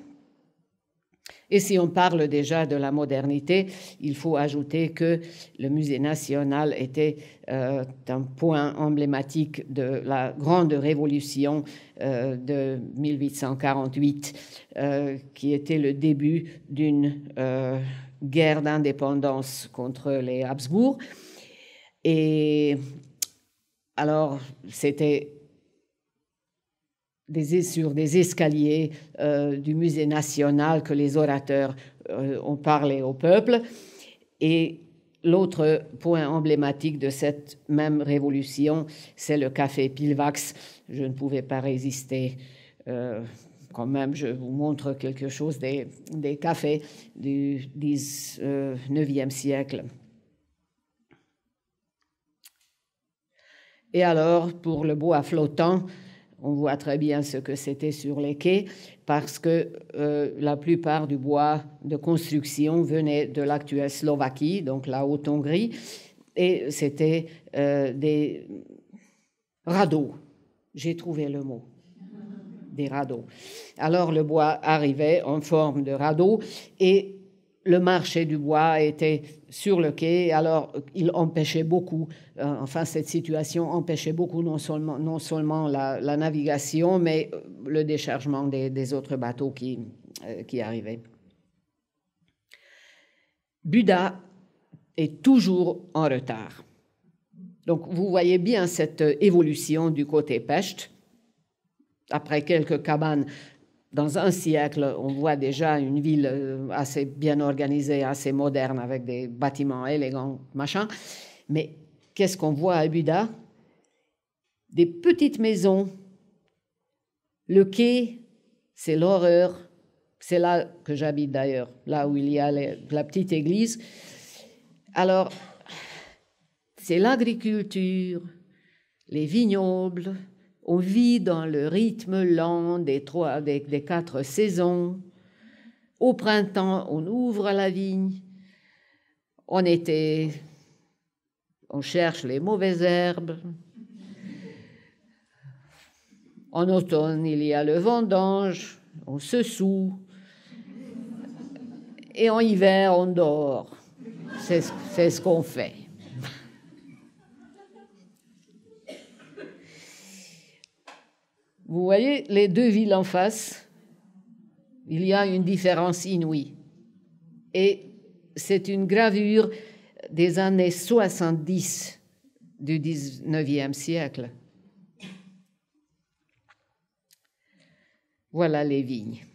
Et si on parle déjà de la modernité, il faut ajouter que le musée national était euh, un point emblématique de la grande révolution euh, de 1848, euh, qui était le début d'une guerre d'indépendance contre les Habsbourg. Et alors, c'était des, sur des escaliers euh, du musée national que les orateurs euh, ont parlé au peuple. Et l'autre point emblématique de cette même révolution, c'est le café Pilvax. Je ne pouvais pas résister. Euh, quand même, je vous montre quelque chose des, des cafés du 19e siècle. Et alors, pour le bois flottant, on voit très bien ce que c'était sur les quais parce que euh, la plupart du bois de construction venait de l'actuelle Slovaquie, donc la Haute-Hongrie, et c'était euh, des radeaux. J'ai trouvé le mot des radeaux. Alors le bois arrivait en forme de radeau et le marché du bois était sur le quai, alors il empêchait beaucoup, euh, enfin cette situation empêchait beaucoup non seulement, non seulement la, navigation, mais euh, le déchargement des, autres bateaux qui, euh, qui arrivaient. Buda est toujours en retard. Donc vous voyez bien cette évolution du côté pêche, Après quelques cabanes, dans un siècle, on voit déjà une ville euh, assez bien organisée, assez moderne, avec des bâtiments élégants, machin. Mais qu'est-ce qu'on voit à Buda Des petites maisons. Le quai, c'est l'horreur. C'est là que j'habite d'ailleurs, là où il y a la petite église. Alors, c'est l'agriculture, les vignobles, on vit dans le rythme lent des, trois, des quatre saisons. Au printemps, on ouvre la vigne. En été, on cherche les mauvaises herbes. En automne, il y a le vendange, on se soue. Et en hiver, on dort. C'est ce qu'on fait. Vous voyez les deux villes en face, il y a une différence inouïe. Et c'est une gravure des années 70 du 19e siècle. Voilà les vignes.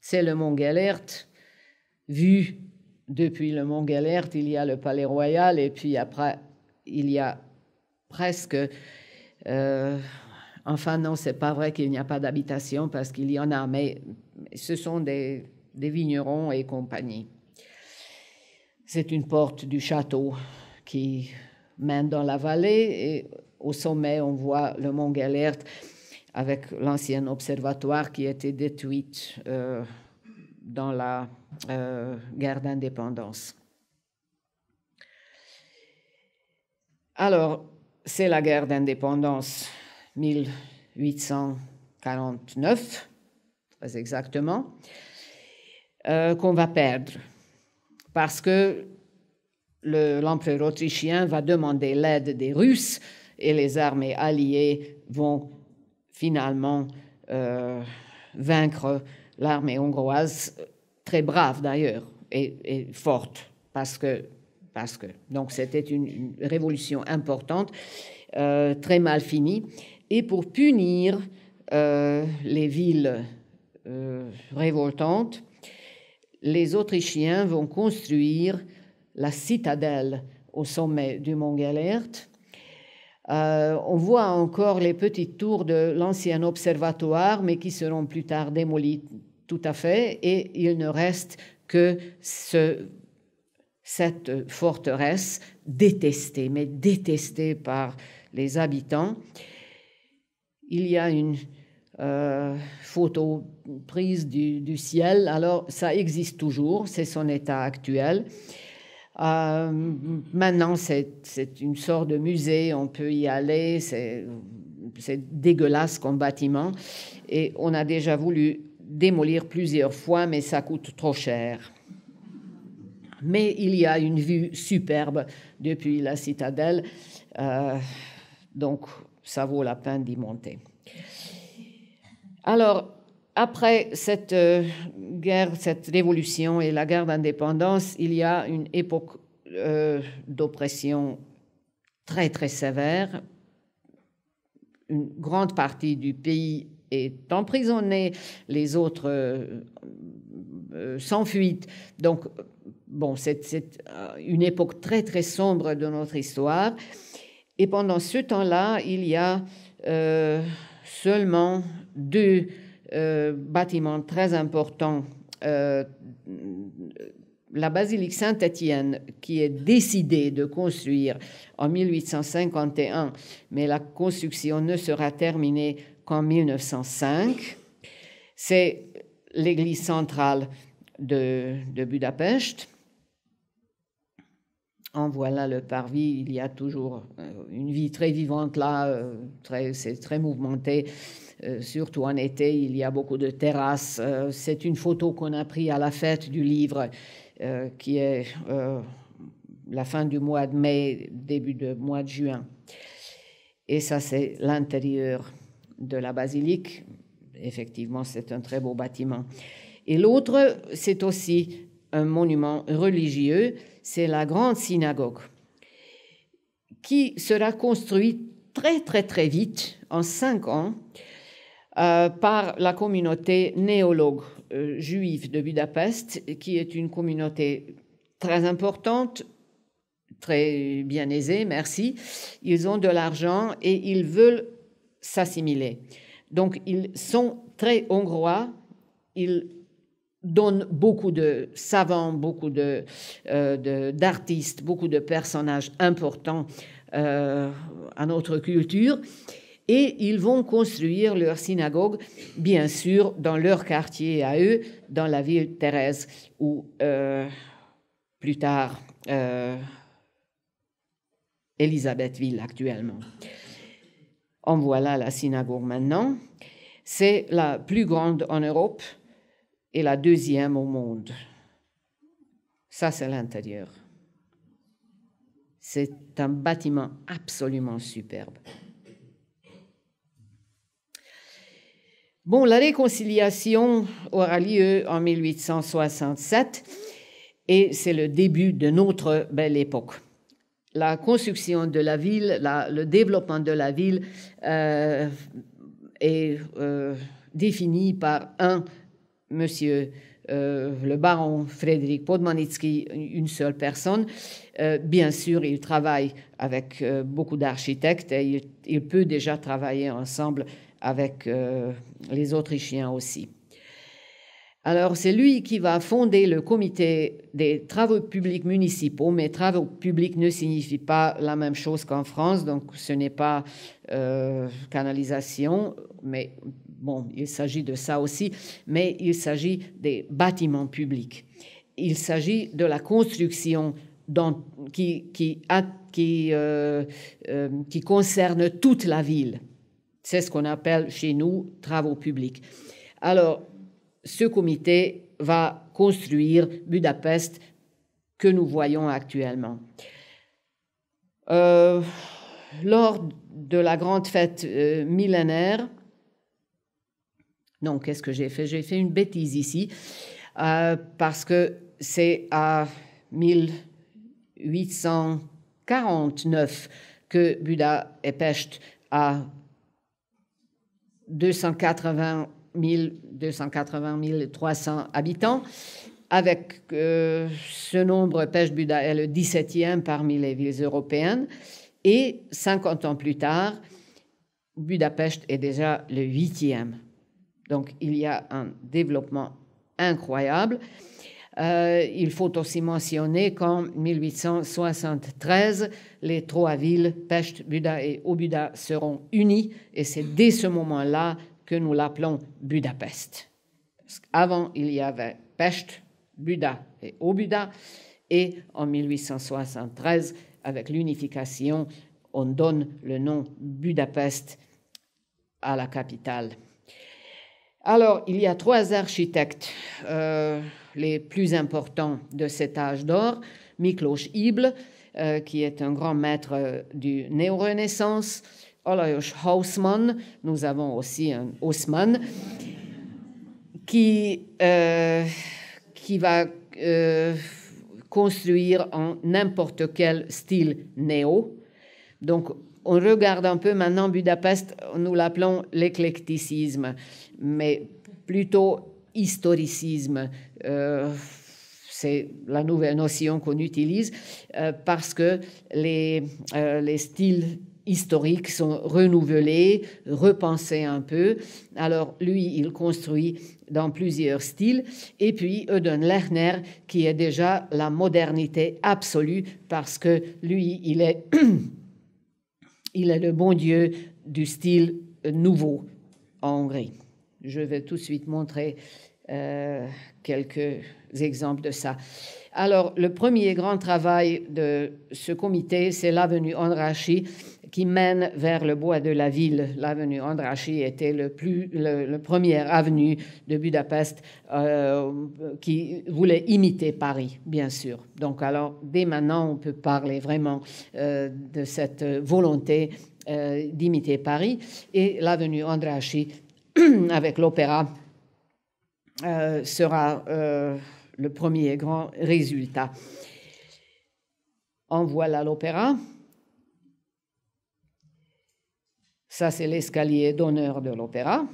C'est le mont Galerte, vu depuis le mont Galerte, il y a le Palais Royal et puis après, il y a presque... Euh, Enfin, non, c'est pas vrai qu'il n'y a pas d'habitation parce qu'il y en a, mais ce sont des, vignerons et compagnie. C'est une porte du château qui mène dans la vallée et au sommet, on voit le mont Gellert avec l'ancien observatoire qui a été détruit euh, dans la euh, guerre d'indépendance. Alors, c'est la guerre d'indépendance 1849, pas exactement, euh, qu'on va perdre. Parce que l'empereur autrichien va demander l'aide des Russes et les armées alliées vont finalement euh, vaincre l'armée hongroise, très brave d'ailleurs et, forte, parce que, parce que. Donc c'était une, révolution importante, euh, très mal finie et pour punir euh, les villes euh, révoltantes, les Autrichiens vont construire la citadelle au sommet du mont Galerte. Euh, on voit encore les petites tours de l'ancien observatoire, mais qui seront plus tard démolies tout à fait, et il ne reste que ce, cette forteresse détestée, mais détestée par les habitants il y a une euh, photo prise du, ciel. Alors, ça existe toujours, c'est son état actuel. Euh, maintenant, c'est une sorte de musée, on peut y aller, c'est dégueulasse comme bâtiment. Et on a déjà voulu démolir plusieurs fois, mais ça coûte trop cher. Mais il y a une vue superbe depuis la citadelle. Euh, donc, ça vaut la peine d'y monter. Alors, après cette euh, guerre, cette révolution et la guerre d'indépendance, il y a une époque euh, d'oppression très très sévère. Une grande partie du pays est emprisonnée, les autres euh, s'enfuient. Donc, bon, c'est une époque très très sombre de notre histoire. Et pendant ce temps-là, il y a euh, seulement deux euh, bâtiments très importants. Euh, la basilique saint étienne qui est décidée de construire en 1851, mais la construction ne sera terminée qu'en 1905. C'est l'église centrale de Budapest en voilà le parvis, il y a toujours euh, une vie très vivante là, euh, c'est très mouvementé. Euh, surtout en été, il y a beaucoup de terrasses. c'est une photo qu'on a prise à la fête du livre, qui est la fin du mois de mai, début du mois de juin. Et ça, c'est l'intérieur de la basilique. Effectivement, c'est un très beau bâtiment. Et l'autre, c'est aussi un monument religieux c'est la grande synagogue, qui sera construite très très très vite, en cinq ans, euh, par la communauté néologue euh, juive de Budapest, qui est une communauté très importante, très bien aisée, merci. Ils ont de l'argent et ils veulent s'assimiler. Donc ils sont très hongrois, ils donne beaucoup de savants, beaucoup euh, d'artistes, beaucoup de personnages importants euh, à notre culture. Et ils vont construire leur synagogue, bien sûr, dans leur quartier à eux, dans la ville Thérèse, ou euh, plus tard Elisabethville actuellement. En voilà la synagogue maintenant. C'est la plus grande en Europe et la deuxième au monde. Ça, c'est l'intérieur. C'est un bâtiment absolument superbe. Bon, la réconciliation aura lieu en 1867 et c'est le début de notre belle époque. La construction de la ville, le développement de la ville euh, est euh, défini par un monsieur euh, le baron Frédéric Podmanitsky, une seule personne. Euh, bien sûr, il travaille avec euh, beaucoup d'architectes et il, peut déjà travailler ensemble avec les Autrichiens aussi. Alors, c'est lui qui va fonder le comité des travaux publics municipaux, mais travaux publics ne signifie pas la même chose qu'en France, donc ce n'est pas canalisation, mais bon, il s'agit de ça aussi, mais il s'agit des bâtiments publics. Il s'agit de la construction euh, euh, qui, concerne toute la ville. C'est ce qu'on appelle chez nous travaux publics. Alors, ce comité va construire Budapest que nous voyons actuellement. Euh, lors de la grande fête millénaire, non, qu'est-ce que j'ai fait J'ai fait une bêtise ici, euh, parce que c'est à 1849 que Buda est pêche à 280 300 habitants. Avec euh, ce nombre, Pêche Buda est le 17e parmi les villes européennes. Et 50 ans plus tard, Budapest est déjà le 8e donc il y a un développement incroyable. Euh, il faut aussi mentionner qu'en 1873, les trois villes, Pest, Buda et Obuda, seront unies, et c'est dès ce moment-là que nous l'appelons Budapest. Avant, il y avait Pest, Buda et Obuda, et en 1873, avec l'unification, on donne le nom Budapest à la capitale. Alors, il y a trois architectes euh, les plus importants de cet âge d'or. Miklos Ible, euh, qui est un grand maître euh, du néo-renaissance, Olajos Haussmann, nous avons aussi un Haussmann, qui, qui va construire en n'importe quel style néo. Donc, on regarde un peu maintenant Budapest, nous l'appelons l'éclecticisme, mais plutôt historicisme. Euh, c'est la nouvelle notion qu'on utilise euh, parce que euh, les, styles historiques sont renouvelés, repensés un peu. Alors lui, il construit dans plusieurs styles. Et puis Euden Lerner, qui est déjà la modernité absolue parce que lui, il est... il est le bon Dieu du style nouveau en Hongrie. Je vais tout de suite montrer euh, quelques exemples de ça. Alors, le premier grand travail de ce comité, c'est l'avenue Onrachi, qui mène vers le bois de la ville. L'avenue Andrachi était le, plus, le, premier avenue de Budapest euh, qui voulait imiter Paris, bien sûr. Donc alors, dès maintenant, on peut parler vraiment euh, de cette volonté euh, d'imiter Paris. Et l'avenue Andrachi avec l'opéra, sera le premier grand résultat. En voilà l'opéra. Ça, c'est l'escalier d'honneur de l'opéra.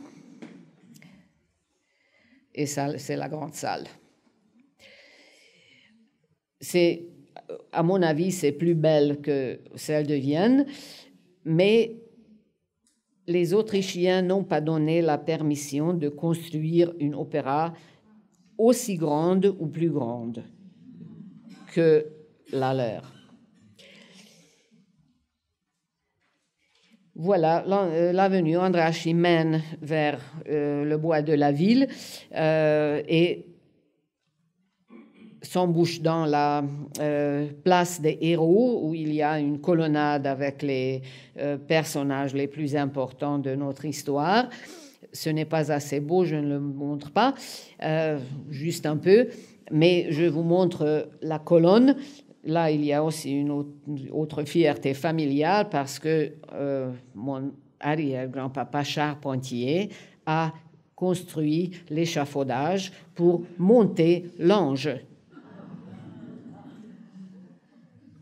Et ça, c'est la grande salle. C'est, à mon avis, c'est plus belle que celle de Vienne, mais les Autrichiens n'ont pas donné la permission de construire une opéra aussi grande ou plus grande que la leur. Voilà, euh, l'avenue andré mène vers euh, le bois de la ville euh, et s'embouche dans la place des héros où il y a une colonnade avec les personnages les plus importants de notre histoire. Ce n'est pas assez beau, je ne le montre pas, juste un peu mais je vous montre la colonne là, il y a aussi une autre, fierté familiale parce que euh, mon arrière-grand-papa charpentier a construit l'échafaudage pour monter l'ange.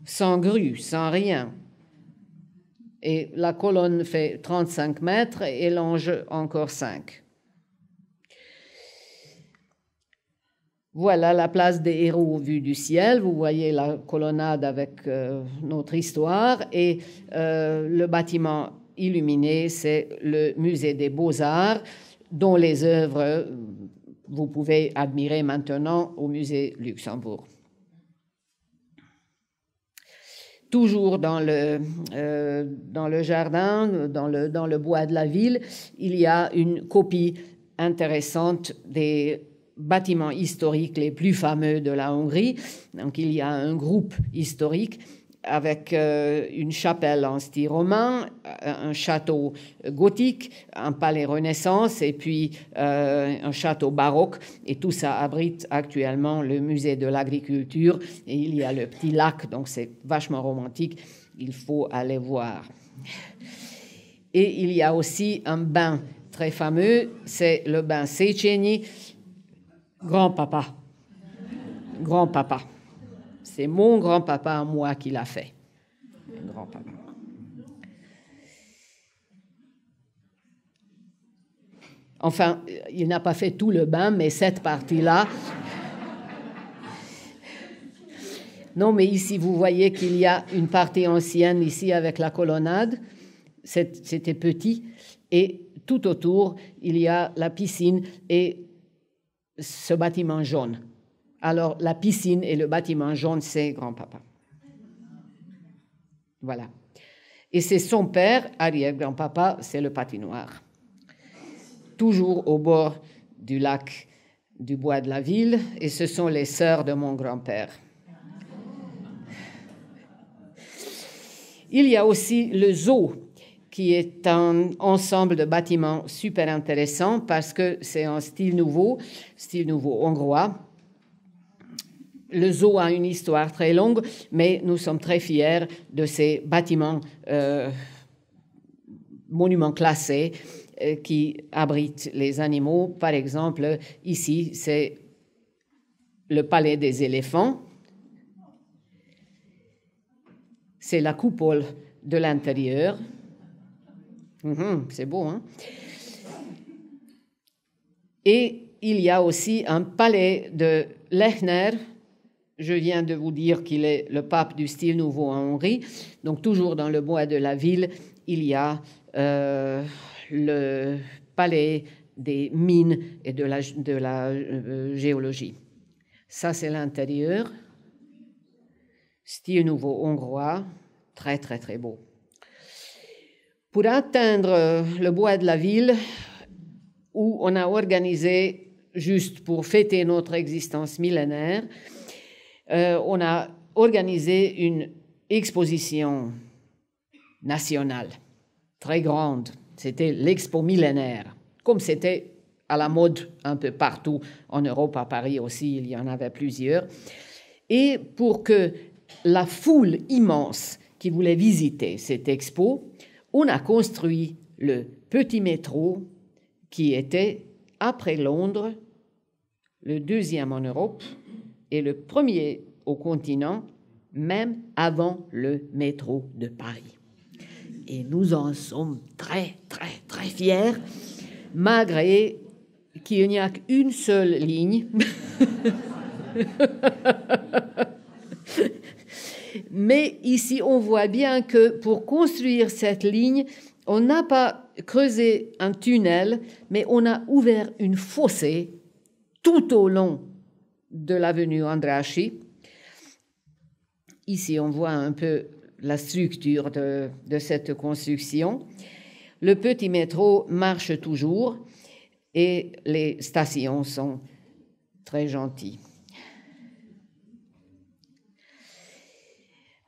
Sans grue, sans rien. Et la colonne fait 35 mètres et l'ange encore 5. Voilà la place des héros vue du ciel. Vous voyez la colonnade avec euh, notre histoire et euh, le bâtiment illuminé, c'est le musée des beaux-arts dont les œuvres vous pouvez admirer maintenant au musée Luxembourg. toujours dans le, euh, dans le jardin, dans le, dans le bois de la ville, il y a une copie intéressante des bâtiments historiques les plus fameux de la Hongrie. Donc il y a un groupe historique avec euh, une chapelle en style romain, euh, un château gothique, un palais Renaissance et puis euh, un château baroque. Et tout ça abrite actuellement le musée de l'agriculture. Et il y a le petit lac, donc c'est vachement romantique. Il faut aller voir. Et il y a aussi un bain très fameux, c'est le bain Seicheni Grand-papa. Grand-papa. C'est mon grand-papa moi qui l'a fait. Grand-papa. Enfin, il n'a pas fait tout le bain, mais cette partie-là. Non, mais ici, vous voyez qu'il y a une partie ancienne ici avec la colonnade. C'était petit. Et tout autour, il y a la piscine. Et ce bâtiment jaune. Alors, la piscine et le bâtiment jaune, c'est grand-papa. Voilà. Et c'est son père, arrière-grand-papa, c'est le patinoire. Toujours au bord du lac du bois de la ville, et ce sont les sœurs de mon grand-père. Il y a aussi le zoo qui est un ensemble de bâtiments super intéressant parce que c'est un style nouveau, style nouveau hongrois. Le zoo a une histoire très longue, mais nous sommes très fiers de ces bâtiments, euh, monuments classés euh, qui abritent les animaux. Par exemple, ici, c'est le palais des éléphants. C'est la coupole de l'intérieur Mhm. c'est beau, hein Et il y a aussi un palais de Lechner. Je viens de vous dire qu'il est le pape du style nouveau en Hongrie Donc toujours dans le bois de la ville, il y a euh, le palais des mines et de la, euh, géologie. Ça, c'est l'intérieur. Style nouveau hongrois, très très très beau. Pour atteindre euh, le bois de la ville, où on a organisé, juste pour fêter notre existence millénaire, euh, on a organisé une exposition nationale, très grande. C'était l'expo millénaire, comme c'était à la mode un peu partout, en Europe, à Paris aussi, il y en avait plusieurs. Et pour que la foule immense qui voulait visiter cette expo on a construit le petit métro qui était, après Londres, le deuxième en Europe et le premier au continent, même avant le métro de Paris. Et nous en sommes très, très, très fiers, malgré qu'il n'y a qu'une seule ligne. Mais ici, on voit bien que pour construire cette ligne, on n'a pas creusé un tunnel, mais on a ouvert une fossée tout au long de l'avenue Andrachi. Ici, on voit un peu la structure de cette construction. Le petit métro marche toujours et les stations sont très gentilles.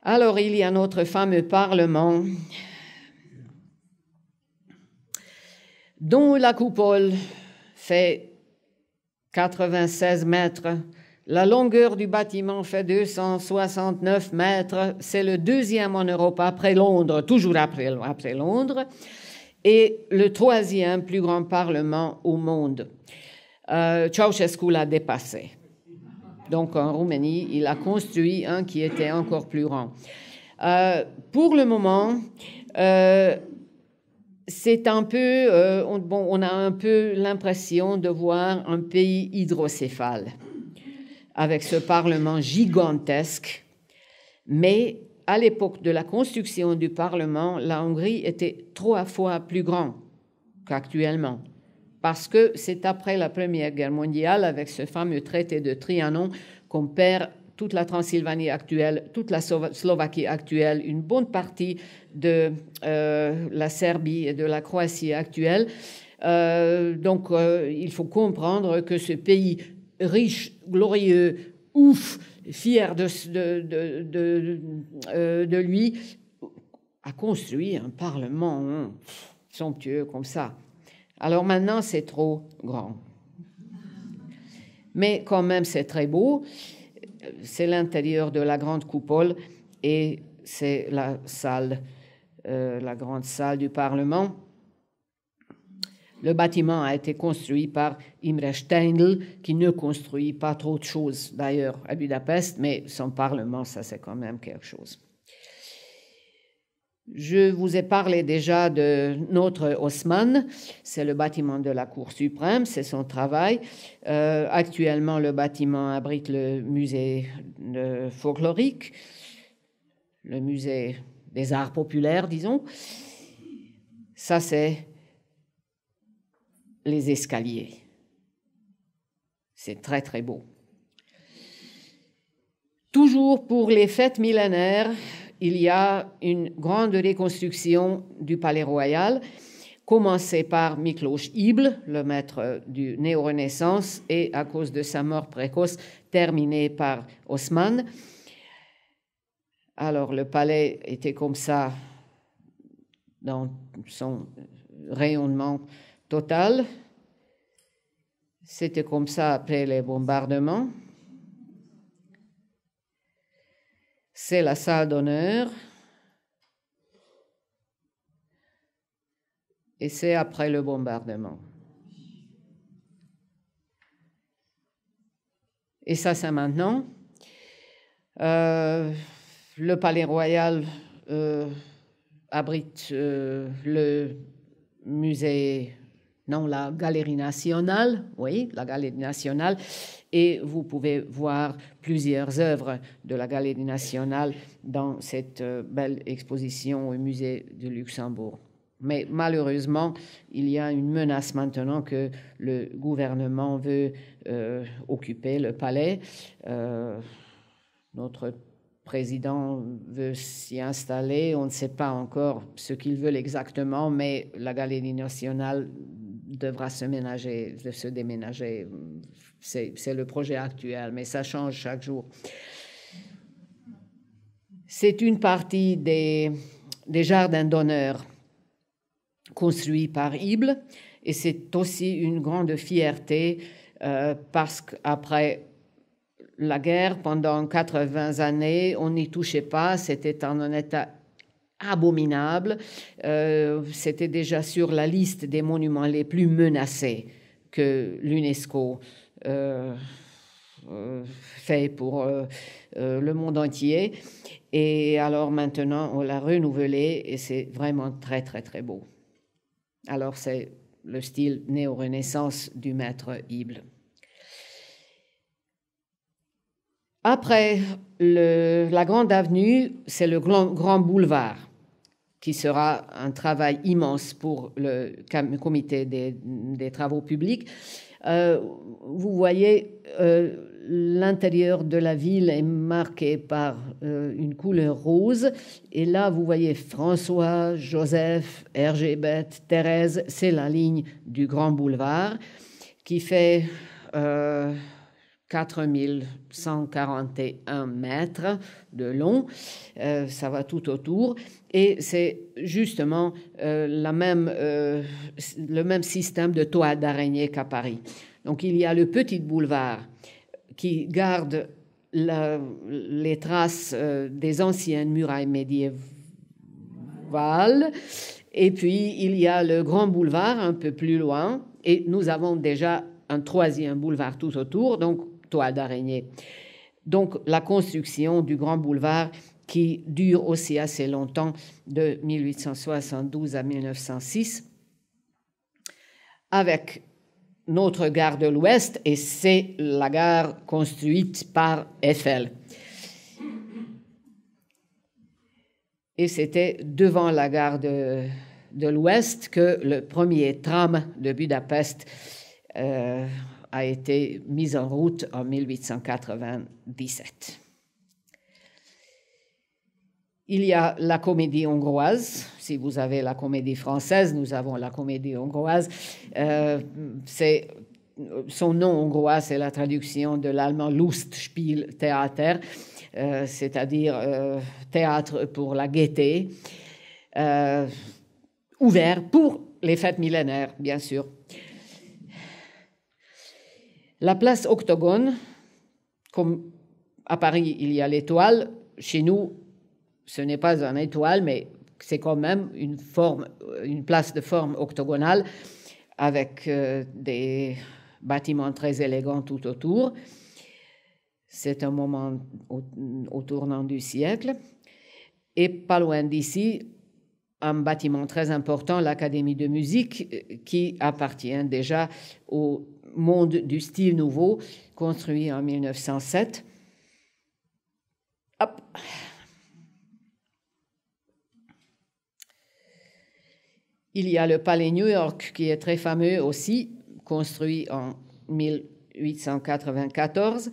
Alors il y a notre fameux Parlement dont la coupole fait 96 mètres. La longueur du bâtiment fait 269 mètres. C'est le deuxième en Europe après Londres, toujours après, Londres, et le troisième plus grand parlement au monde. Euh, Ceausescu l'a dépassé. Donc en Roumanie, il a construit un qui était encore plus grand. Euh, pour le moment, euh, euh, on, on a un peu l'impression de voir un pays hydrocéphale avec ce Parlement gigantesque. Mais à l'époque de la construction du Parlement, la Hongrie était trois fois plus grande qu'actuellement parce que c'est après la Première Guerre mondiale, avec ce fameux traité de Trianon, qu'on perd toute la Transylvanie actuelle, toute la Slovaquie actuelle, une bonne partie de euh, la Serbie et de la Croatie actuelle. Euh, donc euh, il faut comprendre que ce pays riche, glorieux, ouf, fier de, lui, a construit un Parlement hein, somptueux comme ça. Alors maintenant, c'est trop grand. Mais quand même, c'est très beau. C'est l'intérieur de la grande coupole et c'est la salle, euh, la grande salle du Parlement. Le bâtiment a été construit par Imre Steindl, qui ne construit pas trop de choses d'ailleurs à Budapest, mais son Parlement, ça c'est quand même quelque chose. Je vous ai parlé déjà de notre Haussmann, c'est le bâtiment de la Cour suprême, c'est son travail. Euh, actuellement, le bâtiment abrite le musée euh, folklorique, le musée des arts populaires, disons. Ça, c'est les escaliers. C'est très, très beau. Toujours pour les fêtes millénaires, il y a une grande reconstruction du palais royal, commencée par Miklos Ible, le maître du néo-renaissance, et à cause de sa mort précoce, terminée par Haussmann. Alors le palais était comme ça dans son rayonnement total. C'était comme ça après les bombardements. c'est la salle d'honneur. Et c'est après le bombardement. Et ça, c'est maintenant. Euh, le palais royal euh, abrite euh, le musée non, la Galerie nationale, oui, la Galerie nationale, et vous pouvez voir plusieurs œuvres de la Galerie nationale dans cette euh, belle exposition au musée de Luxembourg. Mais malheureusement, il y a une menace maintenant que le gouvernement veut euh, occuper le palais. Euh, notre président veut s'y installer. On ne sait pas encore ce qu'il veut exactement, mais la Galerie nationale devra se ménager, se déménager. C'est le projet actuel, mais ça change chaque jour. C'est une partie des, jardins d'honneur construits par Ible, et c'est aussi une grande fierté euh, parce qu'après la guerre, pendant 80 années, on n'y touchait pas, c'était en un état abominable. Euh, c'était déjà sur la liste des monuments les plus menacés que l'UNESCO euh, euh, fait pour le monde entier. Et alors maintenant, on l'a renouvelé et c'est vraiment très, très, très beau. Alors c'est le style néo-renaissance du maître Ible. Après le, la grande avenue, c'est le grand, boulevard qui sera un travail immense pour le comité des, travaux publics. Euh, vous voyez, euh, l'intérieur de la ville est marqué par euh, une couleur rose. Et là, vous voyez François, Joseph, Bête, Thérèse. C'est la ligne du Grand Boulevard qui fait 4141 mètres de long, euh, ça va tout autour, et c'est justement euh, euh, le même système de toit d'araignée qu'à Paris. Donc il y a le petit boulevard qui garde les traces des anciennes murailles médiévales, et puis il y a le grand boulevard un peu plus loin, et nous avons déjà un troisième boulevard tout autour, donc toile d'araignée. Donc la construction du grand boulevard qui dure aussi assez longtemps, de 1872 à 1906, avec notre gare de l'Ouest, et c'est la gare construite par Eiffel. Et c'était devant la gare de, l'Ouest que le premier tram de Budapest euh, a été mise en route en 1897. Il y a la comédie hongroise. Si vous avez la comédie française, nous avons la comédie hongroise. Euh, son nom hongrois, c'est la traduction de l'allemand Lustspiel Theater, euh, c'est-à-dire euh, théâtre pour la gaieté, ouvert pour les fêtes millénaires, bien sûr. La place Octogone, comme à Paris, il y a l'étoile, chez nous, ce n'est pas un étoile, mais c'est quand même une, place de forme octogonale avec euh, des bâtiments très élégants tout autour. C'est un moment au, tournant du siècle. Et pas loin d'ici, un bâtiment très important, l'Académie de musique, euh, qui appartient déjà au monde du style nouveau, construit en 1907. Il y a le Palais New York qui est très fameux aussi, construit en 1894,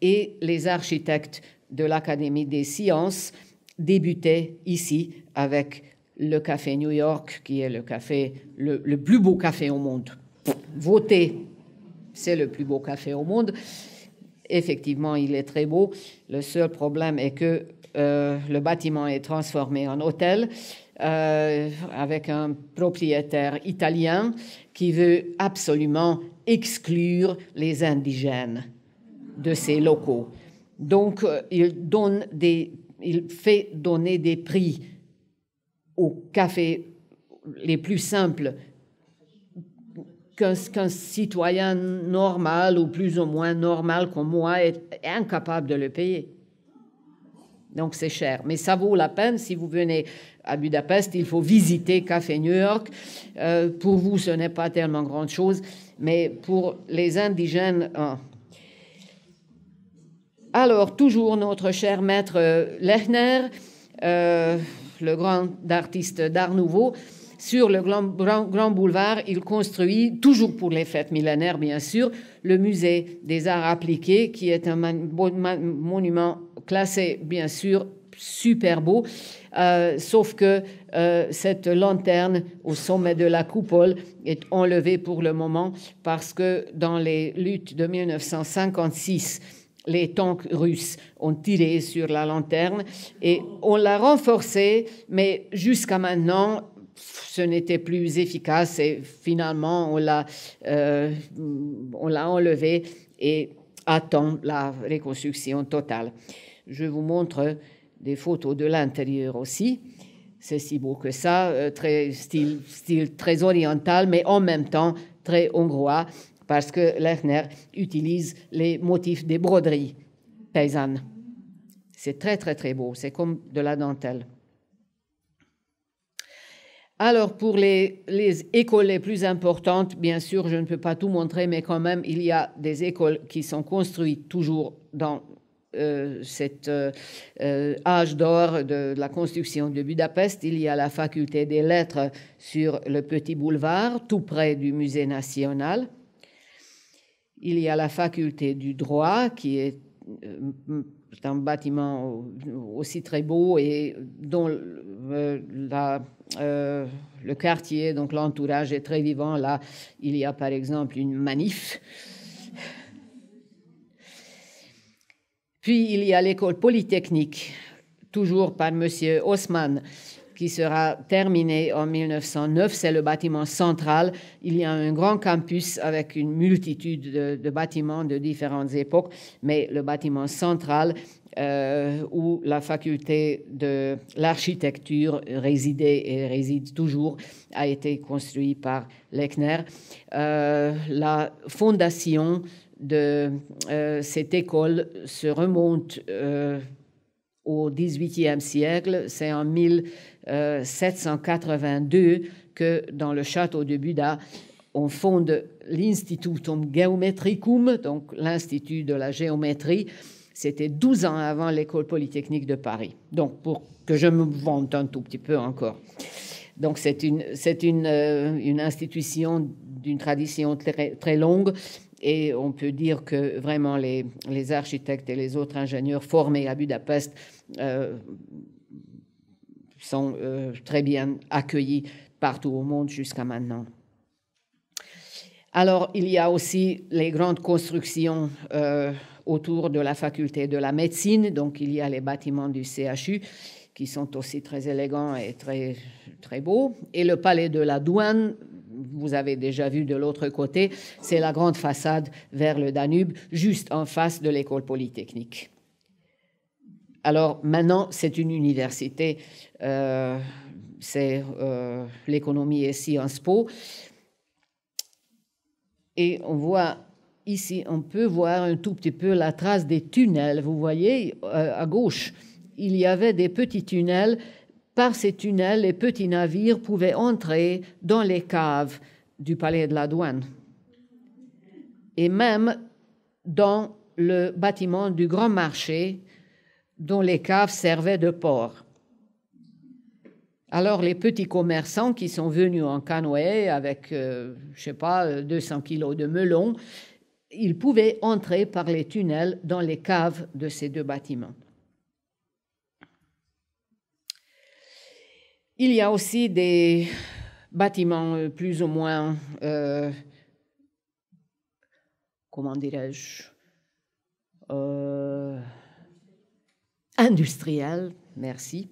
et les architectes de l'Académie des sciences débutaient ici avec le café New York, qui est le café, le plus beau café au monde. Votez c'est le plus beau café au monde. Effectivement, il est très beau. Le seul problème est que euh, le bâtiment est transformé en hôtel euh, avec un propriétaire italien qui veut absolument exclure les indigènes de ses locaux. Donc, euh, il, il fait donner des prix aux cafés les plus simples qu'un citoyen normal ou plus ou moins normal comme moi est, incapable de le payer. Donc c'est cher. Mais ça vaut la peine si vous venez à Budapest. Il faut visiter Café New York. Euh, pour vous, ce n'est pas tellement grande chose. Mais pour les indigènes, hein. Alors, toujours notre cher maître euh, Lechner, euh, le grand artiste d'art nouveau, sur le grand, grand boulevard, il construit, toujours pour les fêtes millénaires bien sûr, le musée des arts appliqués, qui est un monument classé bien sûr super beau, euh, sauf que euh, cette lanterne au sommet de la coupole est enlevée pour le moment parce que dans les luttes de 1956, les tanks russes ont tiré sur la lanterne et on l'a renforcée, mais jusqu'à maintenant, ce n'était plus efficace et finalement on l'a euh, on l'a enlevé et attend la reconstruction totale. Je vous montre des photos de l'intérieur aussi. C'est si beau que ça, euh, très style, très oriental, mais en même temps très hongrois, parce que Lerner utilise les motifs des broderies paysannes. C'est très très très beau, c'est comme de la dentelle. Alors, pour les, les, écoles les plus importantes, bien sûr, je ne peux pas tout montrer, mais quand même, il y a des écoles qui sont construites toujours dans euh, cet euh, euh, âge d'or de, la construction de Budapest. Il y a la faculté des lettres sur le petit boulevard, tout près du musée national. Il y a la faculté du droit, qui est euh, un bâtiment aussi très beau et dont euh, euh, le quartier, donc l'entourage est très vivant. Là, il y a par exemple une manif. Puis il y a l'école polytechnique, toujours par M. Haussmann, qui sera terminée en 1909. C'est le bâtiment central. Il y a un grand campus avec une multitude de, de bâtiments de différentes époques, mais le bâtiment central euh, où la faculté de l'architecture résidait et réside toujours, a été construite par Lechner. Euh, la fondation de euh, cette école se remonte au XVIIIe siècle. C'est en 1782 que dans le château de Buda, on fonde l'Institutum Geometricum, donc l'Institut de la géométrie, c'était 12 ans avant l'école polytechnique de Paris. Donc, pour que je me vante un tout petit peu encore. Donc, c'est une, euh, une, institution d'une tradition très, longue. Et on peut dire que vraiment les, architectes et les autres ingénieurs formés à Budapest euh, sont euh, très bien accueillis partout au monde jusqu'à maintenant. Alors, il y a aussi les grandes constructions autour de la faculté de la médecine. Donc il y a les bâtiments du CHU qui sont aussi très élégants et très, très beaux. Et le palais de la douane, vous avez déjà vu de l'autre côté, c'est la grande façade vers le Danube, juste en face de l'école polytechnique. Alors maintenant, c'est une université, euh, c'est euh, l'économie et Sciences Po. Et on voit Ici, on peut voir un tout petit peu la trace des tunnels. Vous voyez, euh, à gauche, il y avait des petits tunnels. Par ces tunnels, les petits navires pouvaient entrer dans les caves du palais de la douane et même dans le bâtiment du grand marché dont les caves servaient de port. Alors les petits commerçants qui sont venus en canoë avec, je euh, je sais pas, 200 kilos de melons, il pouvait entrer par les tunnels dans les caves de ces deux bâtiments. Il y a aussi des bâtiments euh, plus ou moins, euh, comment dirais-je, euh, industriels, merci,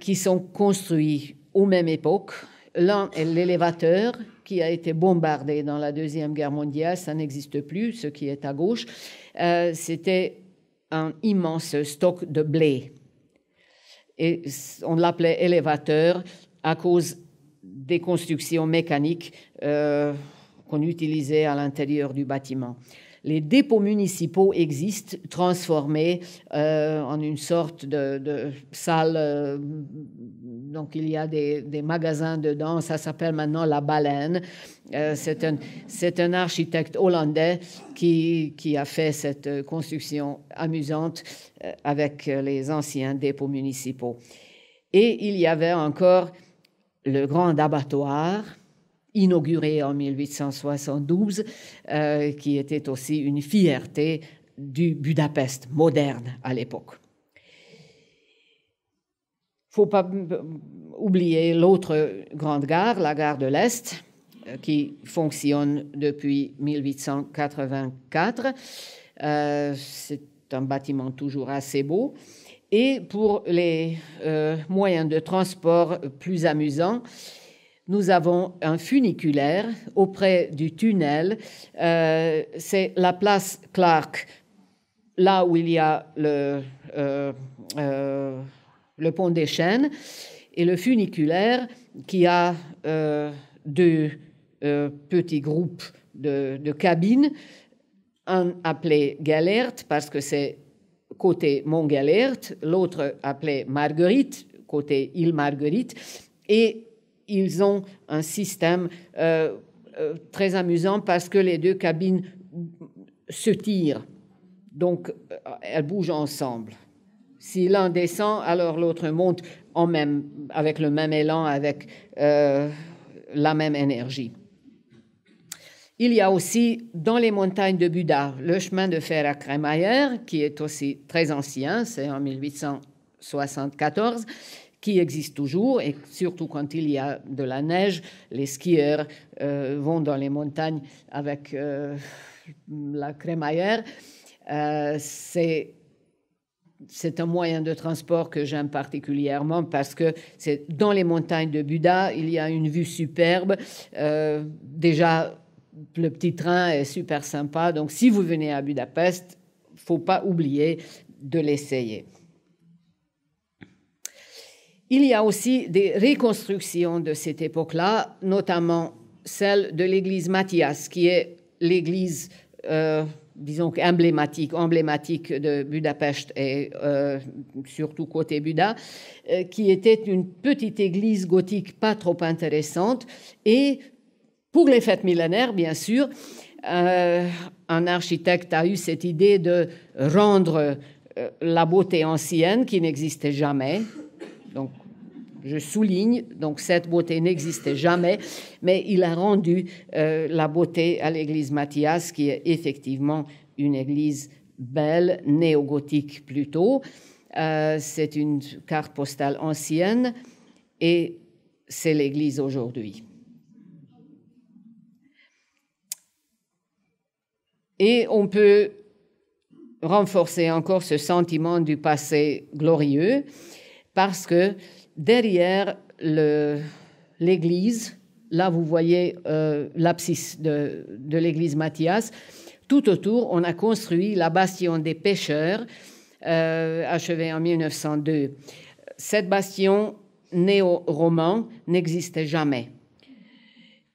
qui sont construits aux mêmes époques L'un est l'élévateur qui a été bombardé dans la Deuxième Guerre mondiale. Ça n'existe plus, ce qui est à gauche. Euh, c'était un immense stock de blé. Et on l'appelait élévateur à cause des constructions mécaniques euh, qu'on utilisait à l'intérieur du bâtiment. Les dépôts municipaux existent, transformés euh, en une sorte de salle donc, il y a des, magasins dedans. Ça s'appelle maintenant La Baleine. Euh, c'est, un, architecte hollandais qui, a fait cette construction amusante euh, avec les anciens dépôts municipaux. Et il y avait encore le grand abattoir inauguré en 1872, euh, qui était aussi une fierté du Budapest moderne à l'époque faut pas oublier l'autre grande gare, la gare de l'Est, euh, qui fonctionne depuis 1884. Euh, c'est un bâtiment toujours assez beau. Et pour les euh, moyens de transport plus amusants, nous avons un funiculaire auprès du tunnel. c'est la place Clark, là où il y a le, le pont des Chênes, et le funiculaire qui a euh, deux euh, petits groupes de, cabines, un appelé Galerte parce que c'est côté Mont Galerte, l'autre appelé Marguerite, côté île Marguerite, et ils ont un système euh, très amusant parce que les deux cabines se tirent, donc elles bougent ensemble. Si l'un descend, alors l'autre monte en même, avec le même élan, avec euh, la même énergie. Il y a aussi dans les montagnes de Buda le chemin de fer à crémaillère, qui est aussi très ancien, c'est en 1874, qui existe toujours, et surtout quand il y a de la neige, les skieurs euh, vont dans les montagnes avec euh, la crémaillère. c'est c'est un moyen de transport que j'aime particulièrement parce que c'est dans les montagnes de Buda, il y a une vue superbe. Euh, déjà, le petit train est super sympa. Donc, si vous venez à Budapest, faut pas oublier de l'essayer. Il y a aussi des reconstructions de cette époque-là, notamment celle de l'église Matthias, qui est l'église euh, disons, emblématique, emblématique de Budapest et euh, surtout côté Buda, euh, qui était une petite église gothique pas trop intéressante. Et pour les fêtes millénaires, bien sûr, euh, un architecte a eu cette idée de rendre la beauté ancienne qui n'existait jamais. Donc, je souligne, donc cette beauté n'existait jamais, mais il a rendu euh, la beauté à l'église Matthias, qui est effectivement une église belle, néo-gothique plutôt. Euh, c'est une carte postale ancienne et c'est l'église aujourd'hui. Et on peut renforcer encore ce sentiment du passé glorieux parce que derrière l'église, là vous voyez euh, l'abscisse de, l'église Matthias, tout autour on a construit la bastion des pêcheurs, euh, achevée en 1902. Cette bastion néo-roman n'existait jamais.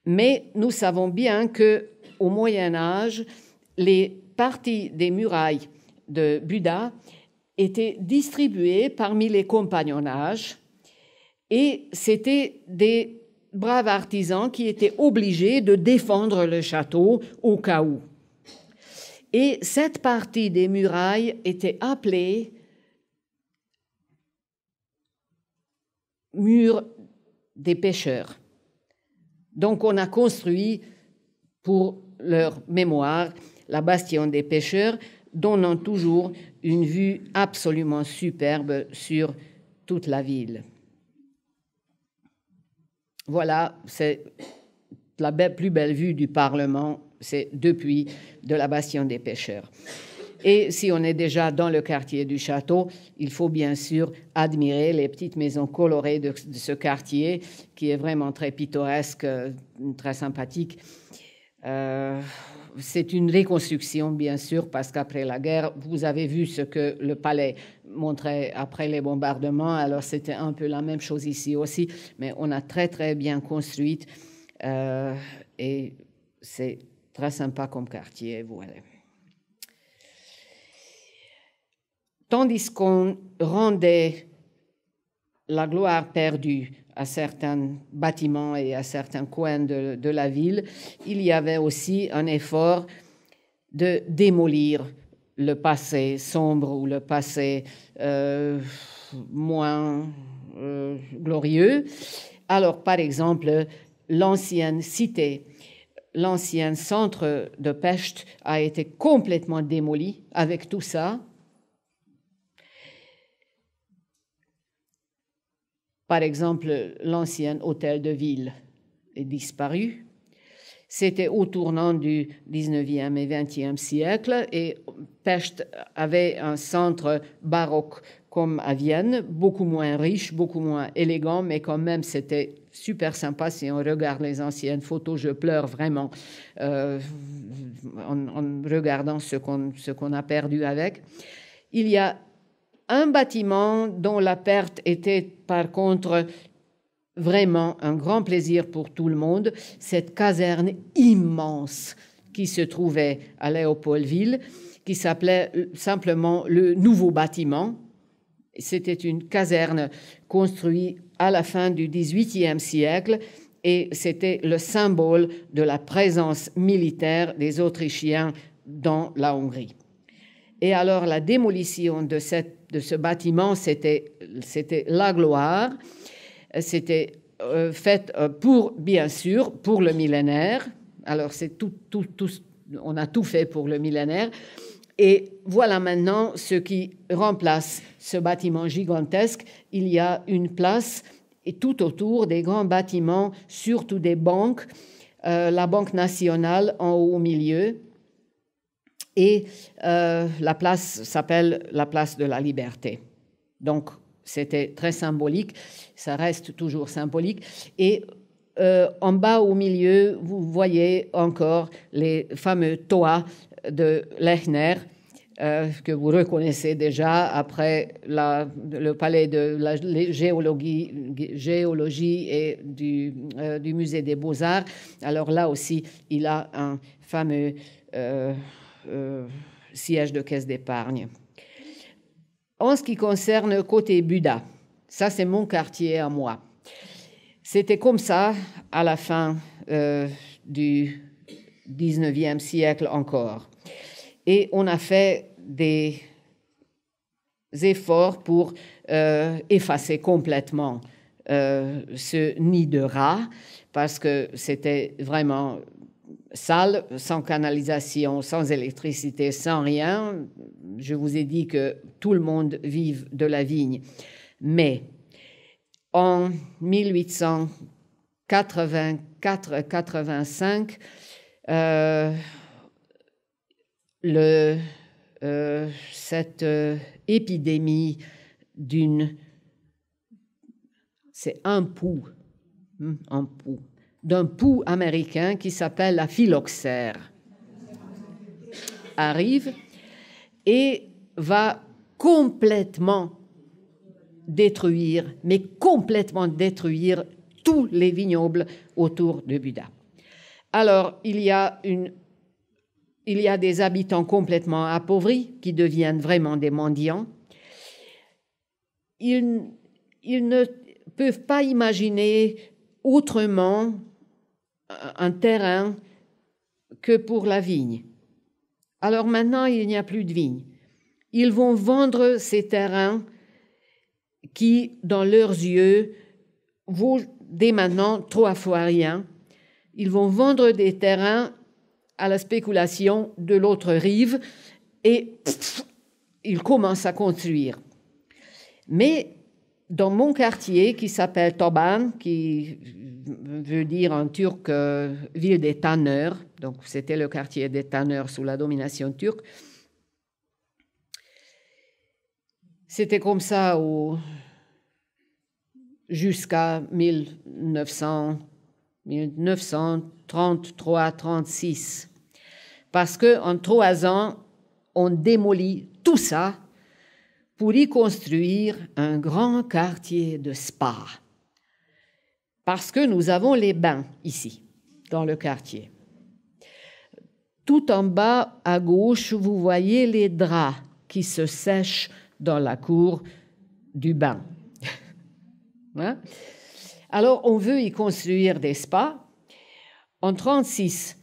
Mais nous savons bien que au Moyen Âge, les parties des murailles de Buda étaient distribuées parmi les compagnonnages et c'était des braves artisans qui étaient obligés de défendre le château au cas où. Et cette partie des murailles était appelée mur des pêcheurs. Donc on a construit pour leur mémoire la bastion des pêcheurs, donnant toujours une vue absolument superbe sur toute la ville. Voilà, c'est la plus belle vue du Parlement, c'est depuis de la bastion des pêcheurs. Et si on est déjà dans le quartier du château, il faut bien sûr admirer les petites maisons colorées de, ce quartier, qui est vraiment très pittoresque, euh, très sympathique. Euh, c'est une reconstruction, bien sûr, parce qu'après la guerre, vous avez vu ce que le palais montré après les bombardements. Alors c'était un peu la même chose ici aussi, mais on a très très bien construit, euh, et c'est très sympa comme quartier, voilà. Tandis qu'on rendait la gloire perdue à certains bâtiments et à certains coins de, de la ville, il y avait aussi un effort de démolir le passé sombre ou le passé euh, moins euh, glorieux. Alors, par exemple, l'ancienne cité, l'ancien centre de Pest a été complètement démoli avec tout ça. Par exemple, l'ancien hôtel de ville est disparu. C'était au tournant du 19e et 20e siècle et Pest avait un centre baroque comme à Vienne, beaucoup moins riche, beaucoup moins élégant, mais quand même c'était super sympa. Si on regarde les anciennes photos, je pleure vraiment euh, en, regardant ce qu'on, ce qu'on a perdu avec. Il y a un bâtiment dont la perte était par contre vraiment un grand plaisir pour tout le monde, cette caserne immense qui se trouvait à Léopoldville, qui s'appelait euh, simplement le nouveau bâtiment. C'était une caserne construite à la fin du XVIIIe siècle et c'était le symbole de la présence militaire des Autrichiens dans la Hongrie. Et alors la démolition de, de ce bâtiment, c'était la gloire c'était euh, fait euh, pour, bien sûr, pour le millénaire. Alors, c'est tout, on a tout fait pour le millénaire. Et voilà maintenant ce qui remplace ce bâtiment gigantesque. Il y a une place et tout autour des grands bâtiments, surtout des banques, euh, la Banque nationale en haut au milieu. Et la place s'appelle la place de la liberté. Donc c'était très symbolique, ça reste toujours symbolique. Et euh, en bas au milieu, vous voyez encore les fameux toits de Lechner, euh, que vous reconnaissez déjà après le palais de la géologie, et euh, du musée des beaux-arts. Alors là aussi, il a un fameux siège de caisse d'épargne. En ce qui concerne côté Buda, ça c'est mon quartier à moi. C'était comme ça à la fin euh, du 19e siècle encore. Et on a fait des efforts pour euh, effacer complètement euh, ce nid de rats parce que c'était vraiment sale, sans canalisation, sans électricité, sans rien. Je vous ai dit que tout le monde vive de la vigne. Mais en 1884-85, euh, euh, cette euh, épidémie d'une... C'est un pouls, un pouls d'un pou américain qui s'appelle la phylloxère. Arrive et va complètement détruire, mais complètement détruire tous les vignobles autour de Buda. Alors, il y a une il y a des habitants complètement appauvris qui deviennent vraiment des mendiants. Ils, ils ne peuvent pas imaginer autrement un terrain que pour la vigne. Alors maintenant, il n'y a plus de vigne. Ils vont vendre ces terrains qui, dans leurs yeux, vaut dès maintenant trois fois rien. Ils vont vendre des terrains à la spéculation de l'autre rive et ils commencent à construire. Mais dans mon quartier qui s'appelle Toban, qui veut dire en turc euh, ville des tanneurs. Donc, c'était le quartier des tanneurs sous la domination turque. C'était comme ça au... jusqu'à 1933-36. Parce que en trois ans, on démolit tout ça pour y construire un grand quartier de spa parce que nous avons les bains ici, dans le quartier. Tout en bas à gauche, vous voyez les draps qui se sèchent dans la cour du bain. Hein? Alors, on veut y construire des spas. En 1936,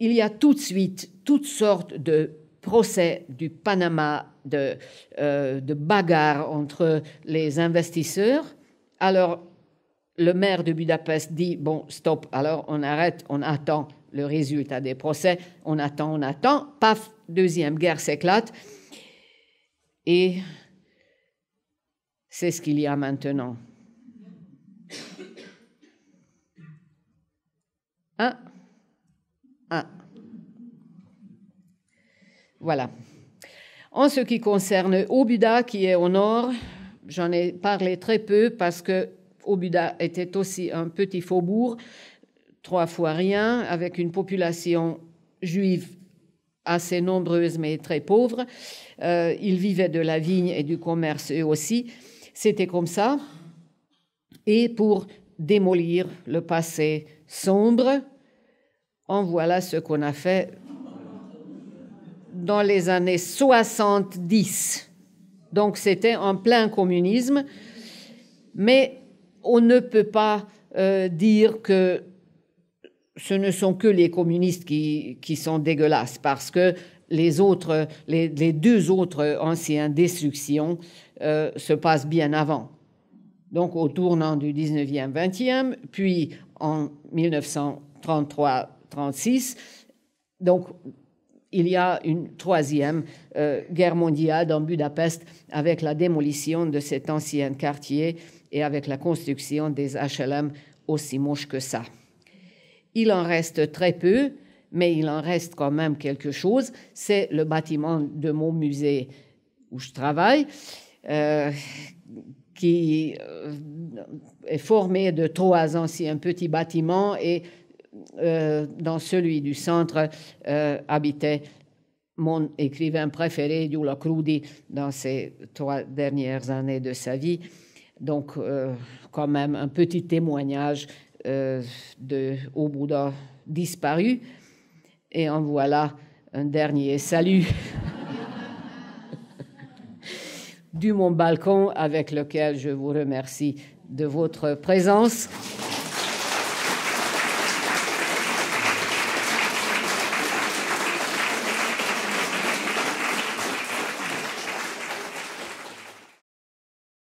il y a tout de suite toutes sortes de procès du Panama, de, euh, de bagarres entre les investisseurs. Alors, le maire de Budapest dit, bon, stop, alors on arrête, on attend le résultat des procès, on attend, on attend, paf, deuxième guerre s'éclate. Et c'est ce qu'il y a maintenant. Un, ah, ah. Voilà. En ce qui concerne Obuda, qui est au nord, j'en ai parlé très peu parce que Obuda était aussi un petit faubourg, trois fois rien, avec une population juive assez nombreuse mais très pauvre. Euh, ils vivaient de la vigne et du commerce eux aussi. C'était comme ça. Et pour démolir le passé sombre, en voilà ce qu'on a fait dans les années 70. Donc c'était en plein communisme. Mais on ne peut pas euh, dire que ce ne sont que les communistes qui, qui sont dégueulasses, parce que les deux autres anciens destructions euh, se passent bien avant. Donc au tournant du 19e, 20e, puis en 1933-36. Donc il y a une troisième euh, guerre mondiale dans Budapest avec la démolition de cet ancien quartier et avec la construction des HLM aussi moches que ça. Il en reste très peu, mais il en reste quand même quelque chose. C'est le bâtiment de mon musée où je travaille, euh, qui euh, est formé de trois anciens petits bâtiments et euh, dans celui du centre habitait mon écrivain préféré, Yula Krudi, dans ces trois dernières années de sa vie. Donc, euh, quand même, un petit témoignage euh, de au Bouddha disparu. Et en voilà un dernier salut du mon balcon avec lequel je vous remercie de votre présence.